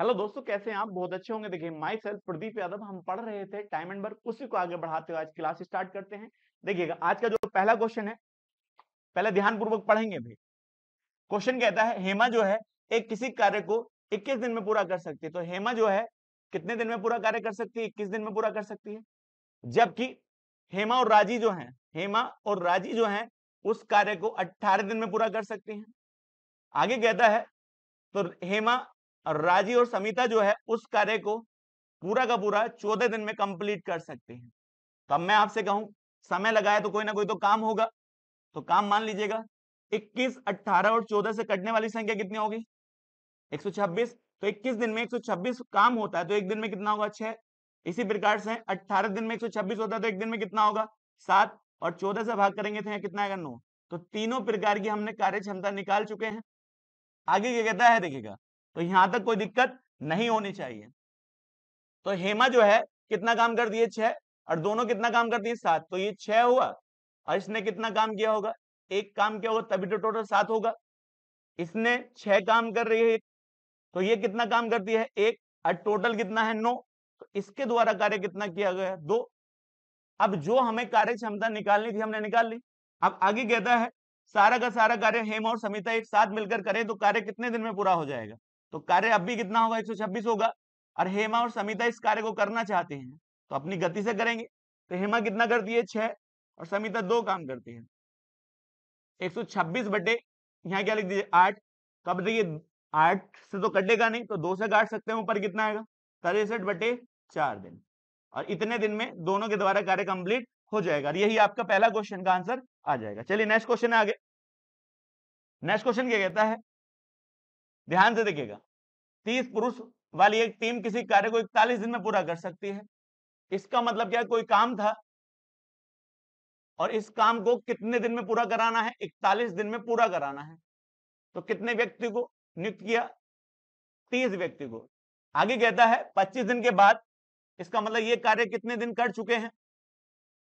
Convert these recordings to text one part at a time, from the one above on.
Hello दोस्तों कैसे हैं आप बहुत अच्छे होंगे देखिए माई सेल्फ प्रदीप यादव हम पढ़ रहे थे टाइम एंड वर्क उसी को आगे बढ़ाते हुए आज क्लास स्टार्ट करते हैं देखिएगा आज का जो पहला क्वेश्चन है पहले ध्यान पूर्वक पढ़ेंगे भाई क्वेश्चन कहता है हेमा जो है एक किसी कार्य को 21 दिन में पूरा कर सकती है तो हेमा जो है कितने दिन में पूरा कार्य कर सकती है इक्कीस दिन में पूरा कर सकती है जबकि हेमा और राजी जो है हेमा और राजी जो है उस कार्य को अट्ठारह दिन में पूरा कर सकती है आगे कहता है तो हेमा और राजी और समिता जो है उस कार्य को पूरा का पूरा चौदह दिन में कंप्लीट कर सकते हैं तो अब मैं आपसे कहूं समय लगाया तो कोई ना कोई तो काम होगा तो काम मान लीजिएगा 21, 18 और 14 से कटने वाली संख्या कितनी होगी 126 तो 21 दिन में 126 काम होता है तो एक दिन में कितना होगा छह इसी प्रकार से 18 दिन में 126 होता है तो एक दिन में कितना होगा सात और 14 से भाग करेंगे तो कितना आएगा नौ तो तीनों प्रकार की हमने कार्य क्षमता निकाल चुके हैं आगे क्या कहता है देखिएगा तो यहां तक कोई दिक्कत नहीं होनी चाहिए तो हेमा जो है कितना काम कर दिए छह और दोनों कितना काम कर दिए सात तो ये छह हुआ और इसने कितना काम किया होगा एक काम किया होगा तभी तो टोटल सात होगा इसने छह काम कर रही है तो ये कितना काम करती है एक और टोटल कितना है नौ तो इसके द्वारा कार्य कितना किया गया दो अब जो हमें कार्य क्षमता निकालनी थी हमने निकाल ली अब आगे कहता है सारा का सारा कार्य हेमा और समिता एक साथ मिलकर करें तो कार्य कितने दिन में पूरा हो जाएगा तो कार्य अब भी कितना होगा 126 होगा और हेमा और समिता इस कार्य को करना चाहते हैं तो अपनी गति से करेंगे तो हेमा कितना करती है छह और समिता दो काम करती है 126 बटे यहाँ क्या लिख दीजिए आठ तो अब देखिए आठ से तो कटेगा नहीं तो दो से काट सकते हैं ऊपर कितना आएगा तिरसठ बटे चार दिन और इतने दिन में दोनों के द्वारा कार्य कंप्लीट हो जाएगा यही आपका पहला क्वेश्चन का आंसर आ जाएगा चलिए नेक्स्ट क्वेश्चन आगे नेक्स्ट क्वेश्चन क्या कहता है ध्यान से देखिएगा तीस पुरुष वाली एक टीम किसी कार्य को इकतालीस दिन में पूरा कर सकती है इसका मतलब क्या कोई काम था और इस काम को कितने दिन में पूरा कराना है इकतालीस दिन में पूरा कराना है तो कितने व्यक्ति को नियुक्त किया तीस व्यक्ति को आगे कहता है पच्चीस दिन के बाद इसका मतलब ये कार्य कितने दिन कर चुके हैं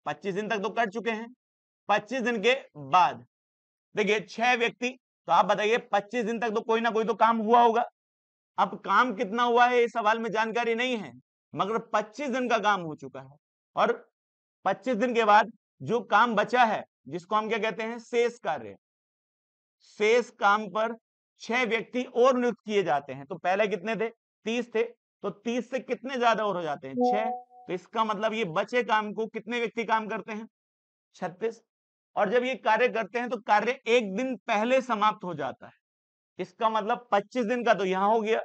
पच्चीस दिन तक तो कर चुके हैं पच्चीस दिन के बाद देखिए छह व्यक्ति तो आप बताइए 25 दिन तक तो कोई ना कोई तो काम हुआ होगा अब काम कितना हुआ है इस सवाल में जानकारी नहीं है मगर 25 दिन का काम हो चुका है और 25 दिन के बाद जो काम बचा है जिसको हम क्या कहते हैं शेष कार्य शेष काम पर छह व्यक्ति और नियुक्त किए जाते हैं तो पहले कितने थे तीस थे तो तीस से कितने ज्यादा और हो जाते हैं छह तो इसका मतलब ये बचे काम को कितने व्यक्ति काम करते हैं छत्तीस और जब ये कार्य करते हैं तो कार्य एक दिन पहले समाप्त हो जाता है इसका मतलब 25 दिन का तो यहां हो गया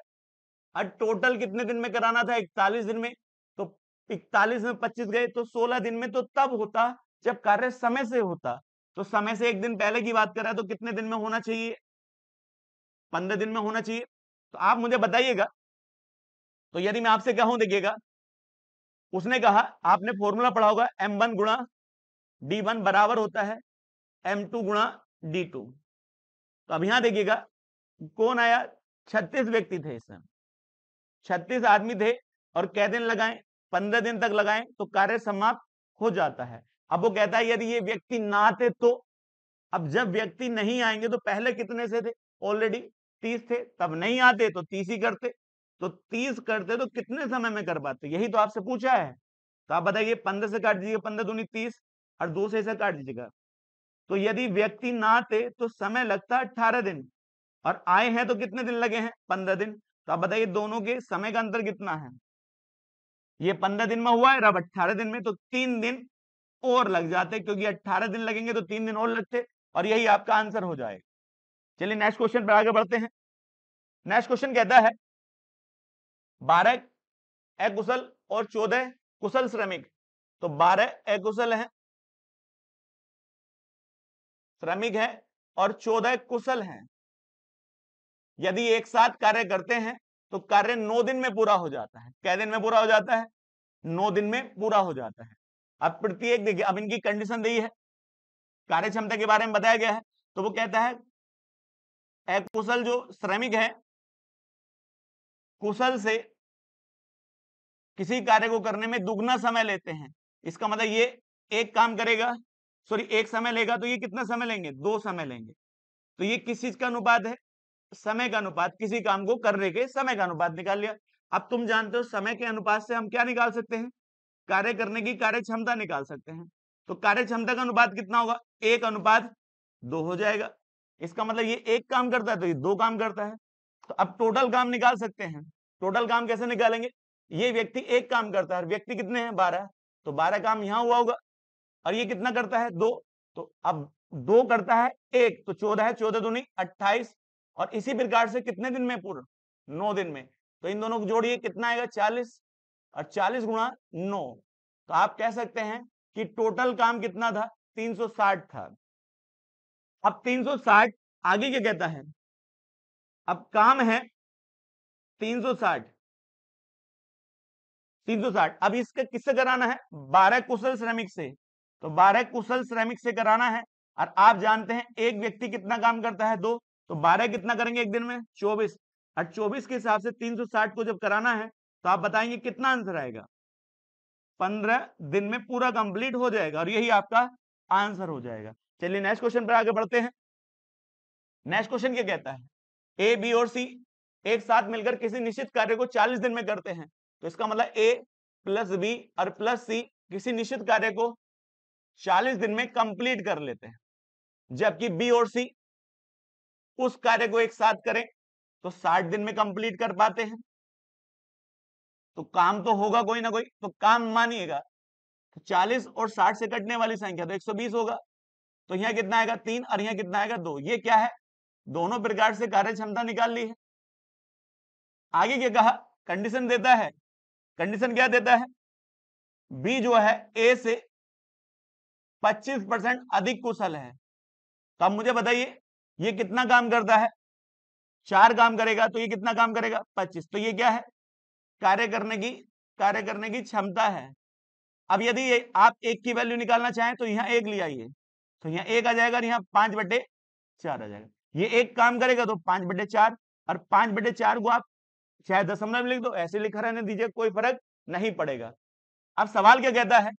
और टोटल कितने दिन में कराना था 41 दिन में तो 41 में 25 गए तो 16 दिन में तो तब होता जब कार्य समय से होता तो समय से एक दिन पहले की बात कर रहा है तो कितने दिन में होना चाहिए पंद्रह दिन में होना चाहिए तो आप मुझे बताइएगा तो यदि मैं आपसे कहूं देखिएगा उसने कहा आपने फॉर्मूला पढ़ा होगा एम वन गुणा डी वन बराबर होता है एम टू गुणा डी टू तो अब यहां देखिएगा कौन आया छत्तीस व्यक्ति थे इसमें छत्तीस आदमी थे और कह दिन लगाए पंद्रह दिन तक लगाए तो कार्य समाप्त हो जाता है अब वो कहता है यदि ये व्यक्ति ना आते तो अब जब व्यक्ति नहीं आएंगे तो पहले कितने से थे ऑलरेडी तीस थे तब नहीं आते तो तीस ही करते तो तीस करते तो कितने समय में कर पाते यही तो आपसे पूछा है तो आप बताइए पंद्रह से काट दीजिए पंद्रह दूनी तीस और दो से ऐसा काट दीजिएगा तो यदि व्यक्ति ना आते तो समय लगता अठारह दिन और आए हैं तो कितने दिन लगे हैं पंद्रह दिन तो आप बताइए दोनों के समय का अंतर कितना है ये पंद्रह दिन में हुआ है अब अट्ठारह दिन में तो तीन दिन और लग जाते क्योंकि अट्ठारह दिन लगेंगे तो तीन दिन और लगते और यही आपका आंसर हो जाएगा चलिए नेक्स्ट क्वेश्चन पर आगे बढ़ते हैं नेक्स्ट क्वेश्चन कहता है बारह अकुशल और चौदह कुशल श्रमिक तो बारह अकुशल हैं श्रमिक हैं और चौदह कुशल हैं यदि एक साथ कार्य करते हैं तो कार्य नौ दिन में पूरा हो जाता है कै दिन में पूरा हो जाता है नौ दिन में पूरा हो जाता है अब प्रत्येक देखिए अब इनकी कंडीशन दी है कार्य क्षमता के बारे में बताया गया है तो वो कहता है कुशल जो श्रमिक है कुशल से किसी कार्य को करने में दुगना समय लेते हैं इसका मतलब ये एक काम करेगा सॉरी एक समय लेगा तो ये कितना समय लेंगे दो समय लेंगे तो ये किस चीज का अनुपात है समय का अनुपात किसी काम को करने के समय का अनुपात निकाल लिया अब तुम जानते हो समय के अनुपात से हम क्या निकाल सकते हैं कार्य करने की कार्य क्षमता निकाल सकते हैं तो कार्य क्षमता का अनुपात कितना होगा एक अनुपात दो हो जाएगा इसका मतलब ये एक काम करता है तो ये दो काम करता है तो अब टोटल काम निकाल सकते हैं टोटल काम कैसे निकालेंगे ये व्यक्ति एक काम करता है व्यक्ति कितने हैं बारह तो बारह काम यहाँ हुआ होगा और ये कितना करता है दो तो अब दो करता है एक तो चौदह है चौदह दूनी अट्ठाईस और इसी प्रकार से कितने दिन में पूर्ण नौ दिन में तो इन दोनों को जोड़िए कितना आएगा चालीस और चालीस गुणा नौ तो आप कह सकते हैं कि टोटल काम कितना था 360 था अब 360 आगे क्या कहता है अब काम है 360 360 अब इसका किससे कराना है 12 कुशल श्रमिक से तो बारह कुशल श्रमिक से कराना है और आप जानते हैं एक व्यक्ति कितना काम करता है दो तो बारह कितना करेंगे एक दिन में चौबीस और चौबीस के हिसाब से तीन को जब कराना है तो आप बताएंगे कितना आंसर आएगा पंद्रह दिन में पूरा कंप्लीट हो जाएगा और यही आपका आंसर हो जाएगा चलिए नेक्स्ट क्वेश्चन पर आगे बढ़ते हैं नेक्स्ट क्वेश्चन क्या कहता है ए बी और सी एक साथ मिलकर किसी निश्चित कार्य को चालीस दिन में करते हैं तो इसका मतलब ए प्लस बी और प्लस सी किसी निश्चित कार्य को चालीस दिन में कंप्लीट कर लेते हैं जबकि बी और सी उस कार्य को एक साथ करें तो साठ दिन में कंप्लीट कर पाते हैं तो काम तो होगा कोई ना कोई तो काम मानिएगा तो 40 और 60 से कटने वाली संख्या तो 120 होगा तो यहां कितना आएगा तीन और यहां कितना आएगा दो ये क्या है दोनों प्रकार से कार्य क्षमता निकाल ली है आगे क्या कहा कंडीशन देता है कंडीशन क्या देता है बी जो है ए से 25 परसेंट अधिक कुशल है तो आप मुझे बताइए ये कितना काम करता है चार काम करेगा तो ये कितना काम करेगा पच्चीस तो ये क्या है कार्य करने की कार्य करने की क्षमता है अब यदि आप एक की वैल्यू निकालना चाहें तो यहाँ एक ले आइए तो यहाँ एक आ जाएगा और यहाँ पांच बटे चार आ जाएगा ये एक काम करेगा तो पांच बटे चार और पांच बटे चार को आप चाहे दशमलव लिख दो ऐसे लिखा रहने दीजिए कोई फर्क नहीं पड़ेगा अब सवाल क्या कहता है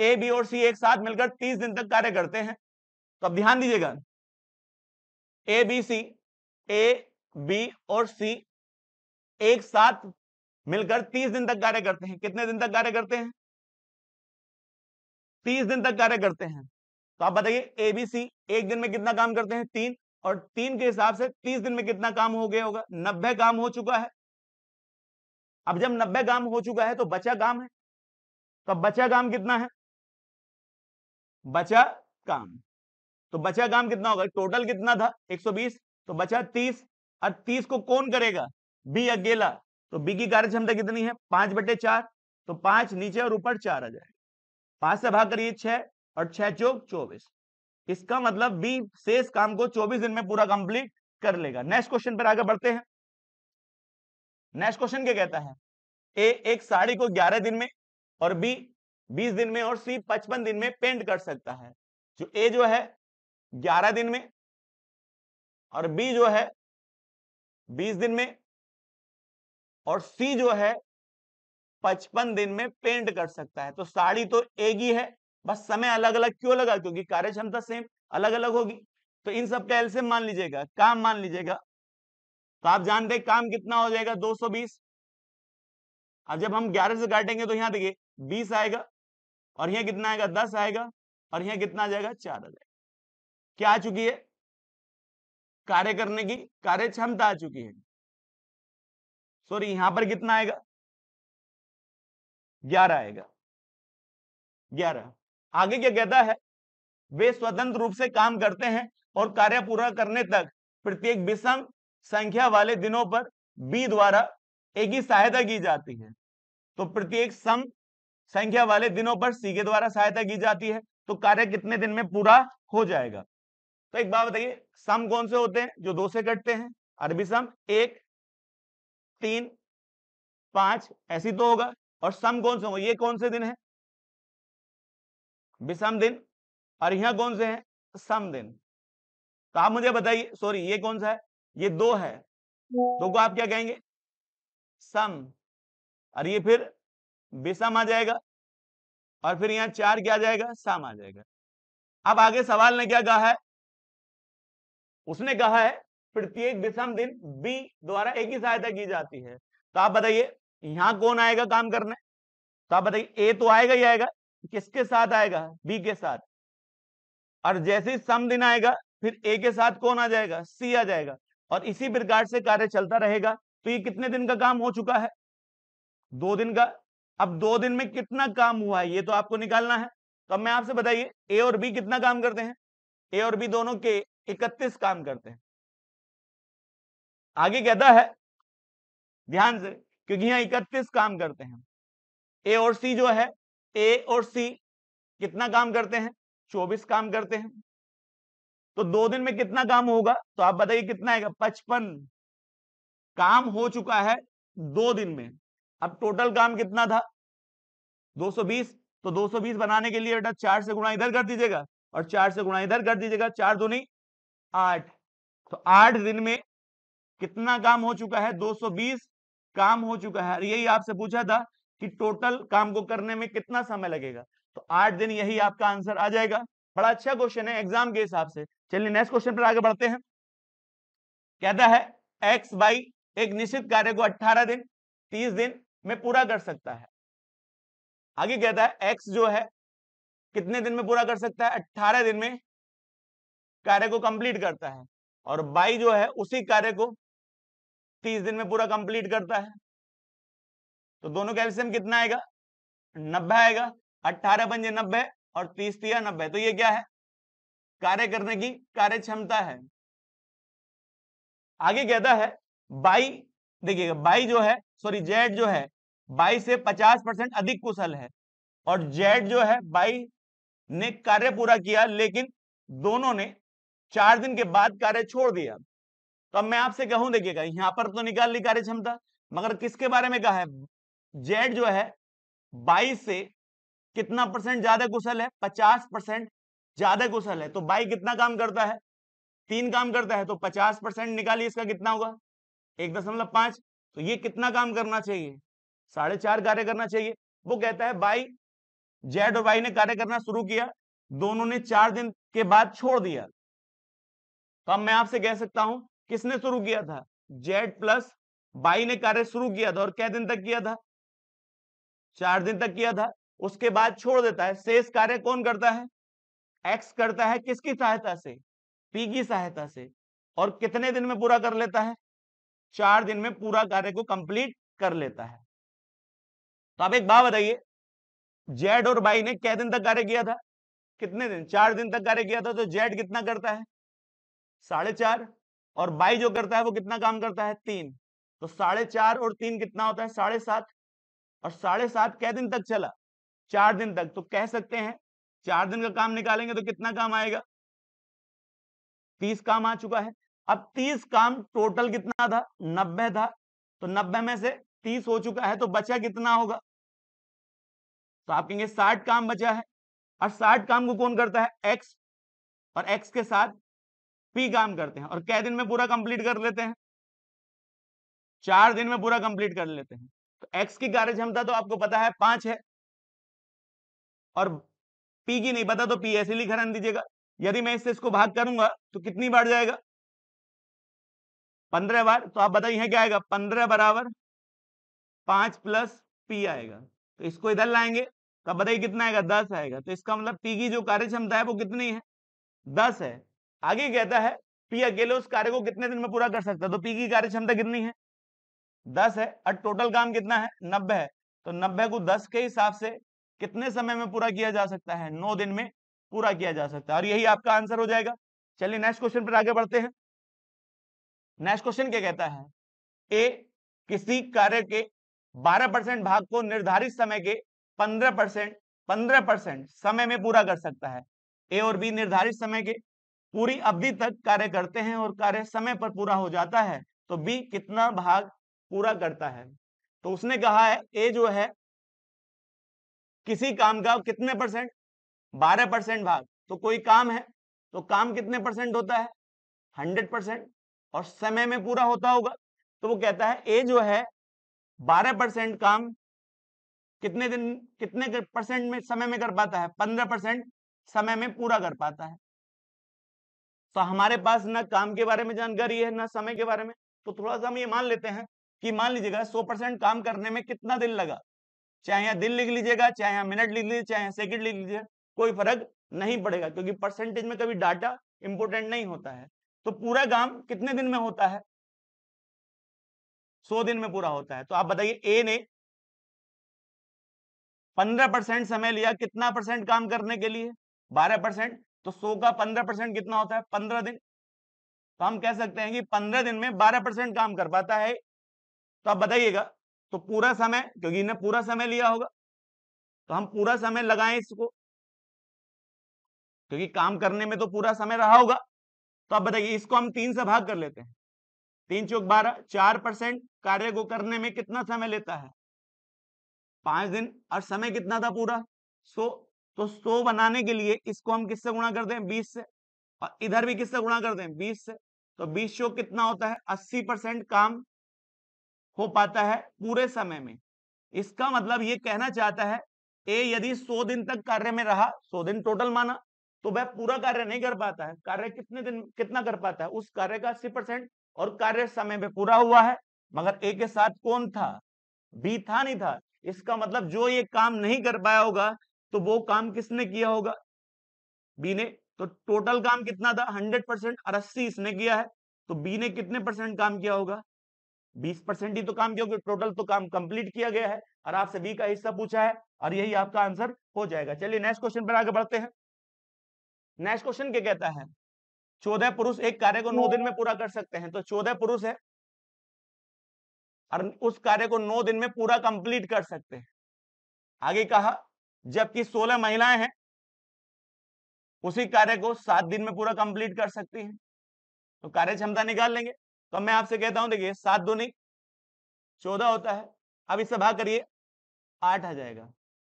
ए बी और सी एक साथ मिलकर तीस दिन तक कार्य करते हैं तो अब ध्यान दीजिएगा A B C A B और सी एक साथ मिलकर तीस दिन तक कार्य करते हैं कितने दिन तक कार्य करते हैं तीस दिन तक कार्य करते हैं तो आप बताइए ए बी सी एक दिन में कितना काम करते हैं तीन और तीन के हिसाब से तीस दिन में कितना काम हो गया होगा नब्बे काम हो चुका है अब जब नब्बे काम हो चुका है तो बचा काम है तो बचा काम कितना है बचा काम तो बचा काम कितना होगा टोटल कितना था 120 तो बचा 30 और 30 को कौन करेगा बी अकेला तो बी की कार्य क्षमता कितनी है पांच बटे चार तो पांच नीचे और ऊपर चार आ जाएगा पांच से भाग करिए छह और छह चौक चौबीस इसका मतलब बी शेष काम को चौबीस दिन में पूरा कंप्लीट कर लेगा नेक्स्ट क्वेश्चन पर आगे बढ़ते हैं नेक्स्ट क्वेश्चन क्या कहता है ए एक साड़ी को ग्यारह दिन में और बी बीस दिन में और सी पचपन दिन में पेंट कर सकता है जो ए जो है ग्यारह दिन में और बी जो है बीस दिन में और सी जो है पचपन दिन में पेंट कर सकता है तो साड़ी तो एक ही है बस समय अलग अलग क्यों लगा क्योंकि कार्य क्षमता सेम अलग अलग होगी तो इन सब का एलसीएम मान लीजिएगा काम मान लीजिएगा तो आप जानते हैं काम कितना हो जाएगा 220 अब जब हम 11 से काटेंगे तो यहां देखिए 20 आएगा और यहाँ कितना आएगा दस आएगा और यह कितना आ जाएगा चार आ जाएगा क्या आ चुकी है कार्य करने की कार्य क्षमता आ चुकी है सॉरी यहां पर कितना आएगा ग्यारह आएगा ग्यारह आगे क्या कहता है वे स्वतंत्र रूप से काम करते हैं और कार्य पूरा करने तक प्रत्येक विषम संख्या वाले दिनों पर बी द्वारा एक ही सहायता की जाती है तो प्रत्येक सम संख्या वाले दिनों पर सी के द्वारा सहायता की जाती है तो कार्य कितने दिन में पूरा हो जाएगा तो एक बात बताइए सम कौन से होते हैं जो दो से कटते हैं अरबी सम एक तीन पांच ऐसी तो होगा और सम कौन से होंगे ये कौन से दिन है विषम दिन और यहां कौन से है सम दिन तो आप मुझे बताइए सॉरी ये कौन सा है ये दो है दो को आप क्या कहेंगे सम और ये फिर विषम आ जाएगा और फिर यहाँ चार क्या आ जाएगा साम आ जाएगा अब आगे सवाल ने क्या कहा है उसने कहा है प्रत्येक विषम दिन बी द्वारा एक ही सहायता की जाती है तो आप बताइए यहां कौन आएगा काम करने तो आप बताइए ए तो आएगा ही आएगा किसके साथ आएगा बी के साथ और जैसे ही सम दिन आएगा फिर ए के साथ कौन आ जाएगा सी आ जाएगा और इसी प्रकार से कार्य चलता रहेगा तो ये कितने दिन का काम हो चुका है दो दिन का अब दो दिन में कितना काम हुआ है ये तो आपको निकालना है तो अब मैं आपसे बताइए ए और बी कितना काम करते हैं ए और बी दोनों के इकतीस काम करते हैं आगे कहता है ध्यान से क्योंकि यहां इकतीस काम करते हैं ए और सी जो है ए और सी कितना काम करते हैं चौबीस काम करते हैं तो दो दिन में कितना काम होगा तो आप बताइए कितना आएगा पचपन काम हो चुका है दो दिन में अब टोटल काम कितना था 220 तो 220 बनाने के लिए बेटा चार से गुणा इधर कर दीजिएगा और चार से गुणा इधर कर दीजिएगा चार दो नहीं आठ तो आठ दिन में कितना काम हो चुका है 220 काम हो चुका है यही आपसे पूछा था कि टोटल काम को करने में कितना समय लगेगा तो आठ दिन यही आपका आंसर आ जाएगा बड़ा अच्छा क्वेश्चन है एग्जाम के हिसाब से चलिए नेक्स्ट क्वेश्चन पर आगे बढ़ते हैं कहता है एक्स बाई एक निश्चित कार्य को 18 दिन 30 दिन में पूरा कर सकता है आगे कहता है एक्स जो है कितने दिन में पूरा कर सकता है अट्ठारह दिन में कार्य को कंप्लीट करता है और बाई जो है उसी कार्य को तीस दिन में पूरा कंप्लीट करता है तो दोनों कैल्सियम कितना आएगा नब्बे आएगा अट्ठारह पंजे नब्बे और तीस तिया नब्बे तो ये क्या है कार्य करने की कार्य क्षमता है आगे कहता है बाई देखिएगा बाई जो है सॉरी जेड जो है बाई से पचास परसेंट अधिक कुशल है और जेड जो है बाई ने कार्य पूरा किया लेकिन दोनों ने चार दिन के बाद कार्य छोड़ दिया तो अब मैं आपसे कहूं देखिएगा यहां पर तो निकाल ली कार्य क्षमता मगर किसके बारे में कहा है जेड जो है बाईस से कितना परसेंट ज्यादा कुशल है पचास परसेंट ज्यादा कुशल है तो बाई कितना काम करता है तीन काम करता है तो पचास परसेंट निकालिए इसका कितना होगा एक दशमलव पांच तो ये कितना काम करना चाहिए साढ़े चार कार्य करना चाहिए वो कहता है बाई जेड और बाई ने कार्य करना शुरू किया दोनों ने चार दिन के बाद छोड़ दिया तो अब मैं आपसे कह सकता हूं किसने शुरू किया था जेड प्लस बाई ने कार्य शुरू किया था और क्या दिन तक किया था चार दिन तक किया था उसके बाद छोड़ देता है शेष कार्य कौन करता है एक्स करता है किसकी सहायता से पी की सहायता से और कितने दिन में पूरा कर लेता है चार दिन में पूरा कार्य को कंप्लीट कर लेता है तो आप एक बात बताइए जेड और बाई ने क्या दिन तक कार्य किया था कितने दिन चार दिन तक कार्य किया था तो जेड कितना करता है साढ़े चार और बाई जो करता है वो कितना काम करता है तीन तो साढ़े चार और तीन कितना होता है साढ़े सात और साढ़े सात कै दिन तक चला चार दिन तक तो कह सकते हैं चार दिन का काम निकालेंगे तो कितना काम आएगा तीस काम आ चुका है अब तीस काम टोटल कितना था नब्बे था तो नब्बे में से तीस हो चुका है तो बचा कितना होगा तो आप कहेंगे साठ काम बचा है और साठ काम को कौन करता है एक्स और एक्स के साथ पी काम करते हैं और कै दिन में पूरा कंप्लीट कर लेते हैं चार दिन में पूरा कंप्लीट कर लेते हैं तो एक्स की कार्य क्षमता तो आपको पता है पांच है और पी की नहीं पता तो पी ऐसे लिख रन दीजिएगा यदि मैं इससे इसको भाग करूंगा तो कितनी बार जाएगा पंद्रह बार तो आप बताइए क्या आएगा पंद्रह बराबर पांच प्लस पी आएगा तो इसको इधर लाएंगे तब तो बताइए कितना आएगा दस आएगा तो इसका मतलब पी की जो कार्य क्षमता है वो कितनी है दस है आगे कहता है पी अकेले उस कार्य को कितने दिन में पूरा कर सकता है तो पी की कार्य क्षमता कितनी है दस है और टोटल काम कितना है नब्बे है तो नब्बे को दस के हिसाब से कितने समय में पूरा किया जा सकता है नौ दिन में पूरा किया जा सकता है और यही आपका आंसर हो जाएगा चलिए नेक्स्ट क्वेश्चन पर आगे बढ़ते हैं नेक्स्ट क्वेश्चन क्या कहता है ए किसी कार्य के 12 परसेंट भाग को निर्धारित समय के पंद्रह परसेंट पंद्रह परसेंट समय में पूरा कर सकता है ए और बी निर्धारित समय के पूरी अवधि तक कार्य करते हैं और कार्य समय पर पूरा हो जाता है तो बी कितना भाग पूरा करता है तो उसने कहा है ए जो है किसी काम का कितने परसेंट बारह परसेंट भाग तो कोई काम है तो काम कितने परसेंट होता है हंड्रेड परसेंट और समय में पूरा होता होगा तो वो कहता है ए जो है बारह परसेंट काम कितने दिन कितने परसेंट में समय में कर पाता है पंद्रह परसेंट समय में पूरा कर पाता है तो हमारे पास ना काम के बारे में जानकारी है ना समय के बारे में तो थोड़ा सा हम ये मान लेते हैं कि मान लीजिएगा सौ परसेंट काम करने में कितना दिन लगा चाहे यहाँ दिन लिख लीजिएगा चाहे यहाँ मिनट लिख लीजिए चाहे सेकेंड सेकंड लिख लीजिए कोई फर्क नहीं पड़ेगा क्योंकि परसेंटेज में कभी डाटा इंपोर्टेंट नहीं होता है तो पूरा काम कितने दिन में होता है सौ दिन में पूरा होता है तो आप बताइए ए ने पंद्रह परसेंट समय लिया कितना परसेंट काम करने के लिए बारह परसेंट तो सो का पंद्रह परसेंट कितना होता है पंद्रह दिन तो हम कह सकते हैं कि पंद्रह दिन में बारह परसेंट काम कर पाता है तो आप बताइएगा तो पूरा समय क्योंकि इन्हें पूरा समय लिया होगा तो हम पूरा समय लगाए इसको क्योंकि काम करने में तो पूरा समय रहा होगा तो आप बताइए इसको हम तीन से भाग कर लेते हैं तीन चौक बारह चार परसेंट कार्य को करने में कितना समय लेता है पांच दिन और समय कितना था पूरा सो तो सो बनाने के लिए इसको हम किससे गुणा कर दें बीस से और इधर भी किससे गुणा कर दें बीस से तो बीस शो कितना होता है अस्सी परसेंट काम हो पाता है पूरे समय में इसका मतलब ये कहना चाहता है ए यदि सो दिन तक कार्य में रहा सो दिन टोटल माना तो वह पूरा कार्य नहीं कर पाता है कार्य कितने दिन कितना कर पाता है उस कार्य का अस्सी परसेंट और कार्य समय में पूरा हुआ है मगर ए के साथ कौन था बी था नहीं था इसका मतलब जो ये काम नहीं कर पाया होगा तो वो काम किसने किया होगा बी ने तो टोटल काम कितना था हंड्रेड परसेंट और अस्सी इसने किया है तो बी ने कितने परसेंट काम किया होगा बीस परसेंट ही तो काम किया होगा टोटल तो काम कंप्लीट किया गया है और आपसे बी का हिस्सा पूछा है और यही आपका आंसर हो जाएगा चलिए नेक्स्ट क्वेश्चन पर आगे बढ़ते हैं नेक्स्ट क्वेश्चन क्या कहता है चौदह पुरुष एक कार्य को नौ दिन में पूरा कर सकते हैं तो चौदह पुरुष है और उस कार्य को नौ दिन में पूरा कंप्लीट कर सकते हैं आगे कहा जबकि सोलह महिलाएं हैं उसी कार्य को सात दिन में पूरा कंप्लीट कर सकती हैं तो कार्य क्षमता निकाल लेंगे तो मैं आपसे कहता हूं देखिए सात दो नहीं चौदह होता है अब इसे भाग करिए आठ आ जाएगा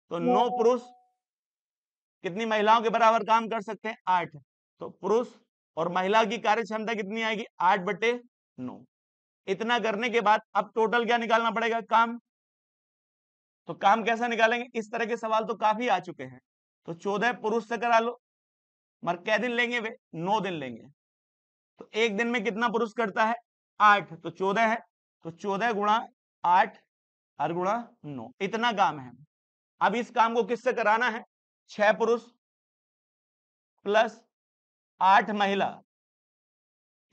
तो नौ पुरुष कितनी महिलाओं के बराबर काम कर सकते हैं आठ तो पुरुष और महिला की कार्य क्षमता कितनी आएगी आठ बटे नौ इतना करने के बाद अब टोटल क्या निकालना पड़ेगा काम तो काम कैसा निकालेंगे इस तरह के सवाल तो काफी आ चुके हैं तो चौदह पुरुष से करा लो मगर कै दिन लेंगे वे नौ दिन लेंगे तो एक दिन में कितना पुरुष करता है आठ तो चौदह है तो चौदह गुणा आठ हर गुणा नौ इतना काम है अब इस काम को किससे कराना है छह पुरुष प्लस आठ महिला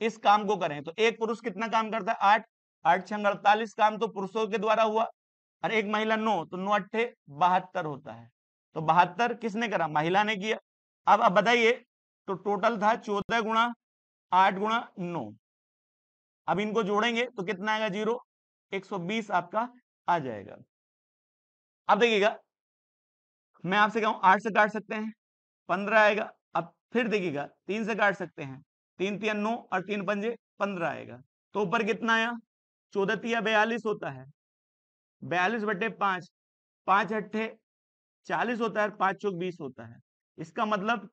इस काम को करें तो एक पुरुष कितना काम करता है आठ आठ छह अड़तालीस काम तो पुरुषों के द्वारा हुआ और एक महिला नौ तो नौ अट्ठे बहत्तर होता है तो बहत्तर किसने करा महिला ने किया अब अब बताइए तो टोटल था चौदह गुणा आठ गुणा नौ अब इनको जोड़ेंगे तो कितना आएगा जीरो एक सौ बीस आपका आ जाएगा अब देखिएगा मैं आपसे कहूं आठ से काट सकते हैं पंद्रह आएगा अब फिर देखिएगा तीन से काट सकते हैं तीन तीन नौ और तीन पंजे पंद्रह आएगा तो ऊपर कितना आया चौदह तिया बयालीस होता है बयालीस बटे पांच पांच अट्ठे चालीस होता है पांच चौक बीस होता है इसका मतलब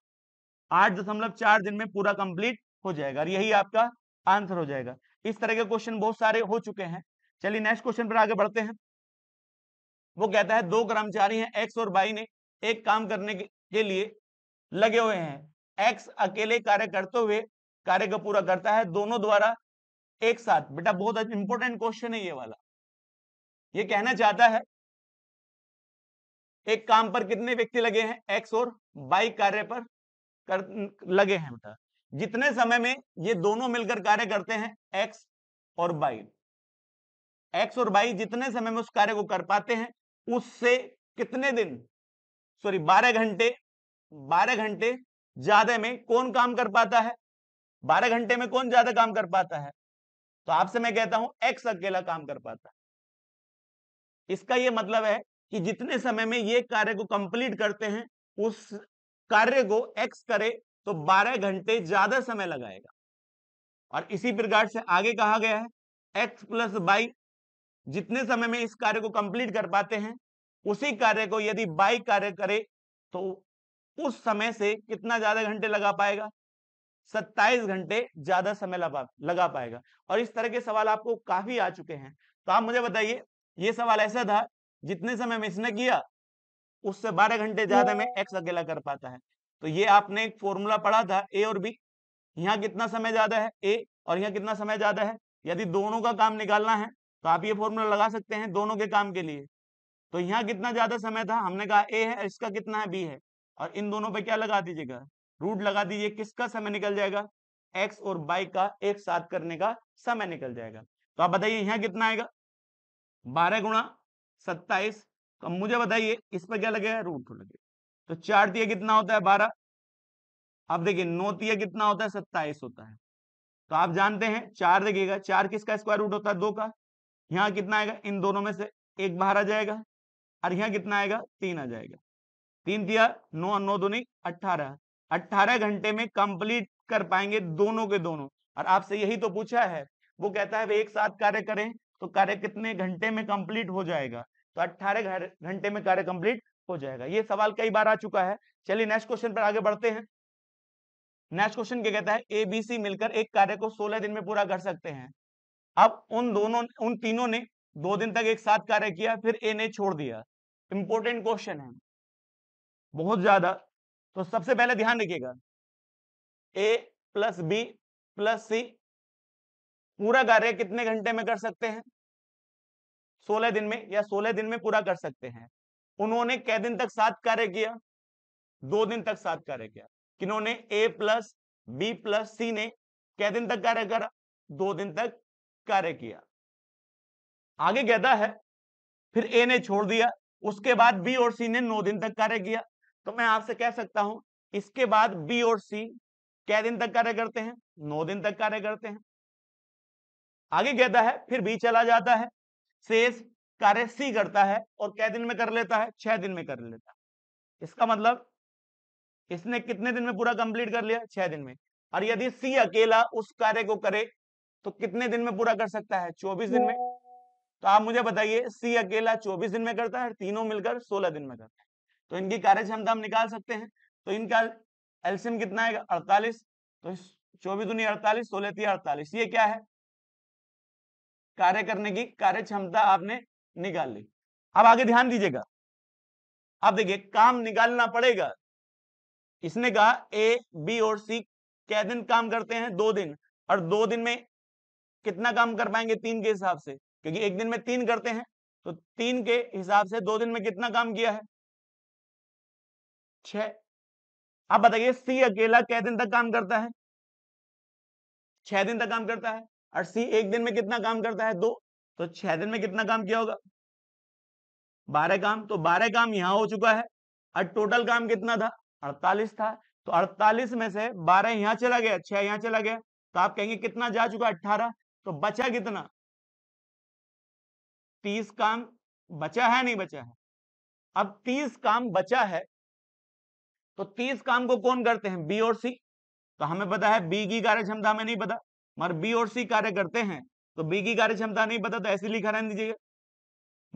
आठ दशमलव चार दिन में पूरा कंप्लीट हो जाएगा और यही आपका आंसर हो जाएगा इस तरह के क्वेश्चन बहुत सारे हो चुके हैं चलिए नेक्स्ट क्वेश्चन पर आगे बढ़ते हैं वो कहता है दो कर्मचारी हैं एक्स और बाई ने एक काम करने के लिए लगे हुए हैं एक्स अकेले कार्य करते हुए कार्य को पूरा करता है दोनों द्वारा एक साथ बेटा बहुत इंपॉर्टेंट क्वेश्चन है ये वाला ये कहना चाहता है एक काम पर कितने व्यक्ति लगे हैं एक्स और वाई कार्य पर कर, लगे हैं बेटा जितने समय में ये दोनों मिलकर कार्य करते हैं एक्स और वाई एक्स और वाई जितने समय में उस कार्य को कर पाते हैं उससे कितने दिन सॉरी बारह घंटे बारह घंटे ज्यादा में कौन काम कर पाता है बारह घंटे में कौन ज्यादा काम कर पाता है तो आपसे मैं कहता हूं एक्स अकेला काम कर पाता है इसका यह मतलब है कि जितने समय में ये कार्य को कंप्लीट करते हैं उस कार्य को एक्स करे तो 12 घंटे ज्यादा समय लगाएगा और इसी प्रकार से आगे कहा गया है एक्स प्लस बाई जितने समय में इस कार्य को कंप्लीट कर पाते हैं उसी कार्य को यदि बाई कार्य करे तो उस समय से कितना ज्यादा घंटे लगा पाएगा सत्ताईस घंटे ज्यादा समय लगा पाएगा और इस तरह के सवाल आपको काफी आ चुके हैं तो आप मुझे बताइए ये सवाल ऐसा था जितने समय में इसने किया उससे बारह घंटे ज्यादा तो में एक्स अकेला कर पाता है तो ये आपने एक फॉर्मूला पढ़ा था ए और बी यहाँ कितना समय ज्यादा है ए और यहाँ कितना समय ज्यादा है यदि दोनों का काम निकालना है तो आप ये फॉर्मूला लगा सकते हैं दोनों के काम के लिए तो यहाँ कितना ज्यादा समय था हमने कहा ए है इसका कितना है बी है और इन दोनों पे क्या लगा दीजिएगा रूट लगा दीजिए किसका समय निकल जाएगा एक्स और बाई का एक साथ करने का समय निकल जाएगा तो आप बताइए यहां कितना आएगा बारह गुणा सत्ताईस तो मुझे बताइए इस पर क्या लगेगा रूट लगे तो चार दिया कितना होता है बारह अब देखिए नौ दिया कितना होता है सत्ताईस होता है तो आप जानते हैं चार देखिएगा चार किसका स्क्वायर रूट होता है दो का यहाँ कितना आएगा इन दोनों में से एक बाहर आ जाएगा और यहाँ कितना आएगा तीन आ जाएगा तीन दिया नौ नौ दो नहीं अट्ठारह 18 घंटे में कंप्लीट कर पाएंगे दोनों के दोनों और आपसे यही तो पूछा है वो कहता है वे एक साथ कार्य करें तो कार्य कितने घंटे में कंप्लीट हो जाएगा तो 18 घंटे में कार्य कंप्लीट हो जाएगा ये सवाल कई बार आ चुका है चलिए नेक्स्ट क्वेश्चन पर आगे बढ़ते हैं नेक्स्ट क्वेश्चन क्या कहता है ए बी सी मिलकर एक कार्य को सोलह दिन में पूरा कर सकते हैं अब उन दोनों उन तीनों ने दो दिन तक एक साथ कार्य किया फिर ए ने छोड़ दिया इंपोर्टेंट क्वेश्चन है बहुत ज्यादा तो सबसे पहले ध्यान रखिएगा A plus B plus C पूरा कार्य कितने घंटे में कर सकते हैं सोलह दिन में या सोलह दिन में पूरा कर सकते हैं उन्होंने कै दिन तक सात कार्य किया दो दिन तक सात कार्य किया किन्होंने A plus B plus C ने कै दिन तक कार्य करा दो दिन तक कार्य किया आगे कहता है फिर ए ने छोड़ दिया उसके बाद बी और सी ने नौ दिन तक कार्य किया तो मैं आपसे कह सकता हूं इसके बाद बी और सी क्या दिन तक कार्य करते हैं नौ दिन तक कार्य करते हैं आगे कहता है फिर बी चला जाता है शेष कार्य सी करता है और क्या दिन में कर लेता है छह दिन में कर लेता है इसका मतलब इसने कितने दिन में पूरा कंप्लीट कर लिया छह दिन में और यदि सी अकेला उस कार्य को करे तो कितने दिन में पूरा कर सकता है चौबीस दिन में तो आप मुझे बताइए सी अकेला चौबीस दिन में करता है तीनों मिलकर सोलह दिन में करता है तो इनकी कार्य क्षमता हम निकाल सकते हैं तो इनका एल्सियम कितना आएगा अड़तालीस तो चौबीस दुनिया अड़तालीस सोलह तीन अड़तालीस ये क्या है कार्य करने की कार्य क्षमता आपने निकाल ली अब आगे ध्यान दीजिएगा आप देखिए काम निकालना पड़ेगा इसने कहा ए बी और सी क्या दिन काम करते हैं दो दिन और दो दिन में कितना काम कर पाएंगे तीन के हिसाब से क्योंकि एक दिन में तीन करते हैं तो तीन के हिसाब से दो दिन में कितना काम किया है छ आप बताइए सी अकेला कै दिन तक काम करता है छह दिन तक काम करता है और सी एक दिन में कितना काम करता है दो तो छह दिन में कितना काम किया होगा बारह काम तो बारह काम यहां हो चुका है और टोटल काम कितना था अड़तालीस था तो अड़तालीस में से बारह यहां चला गया छह यहां चला गया तो आप कहेंगे कितना जा चुका अट्ठारह तो बचा कितना तीस काम बचा है नहीं बचा है अब तीस काम बचा है तो तीस काम को कौन करते हैं बी और सी तो हमें पता है बी की कार्य क्षमता हमें नहीं पता मगर बी और सी कार्य करते हैं तो बी की कार्य क्षमता नहीं पता तो ऐसे लिखा रहने दीजिएगा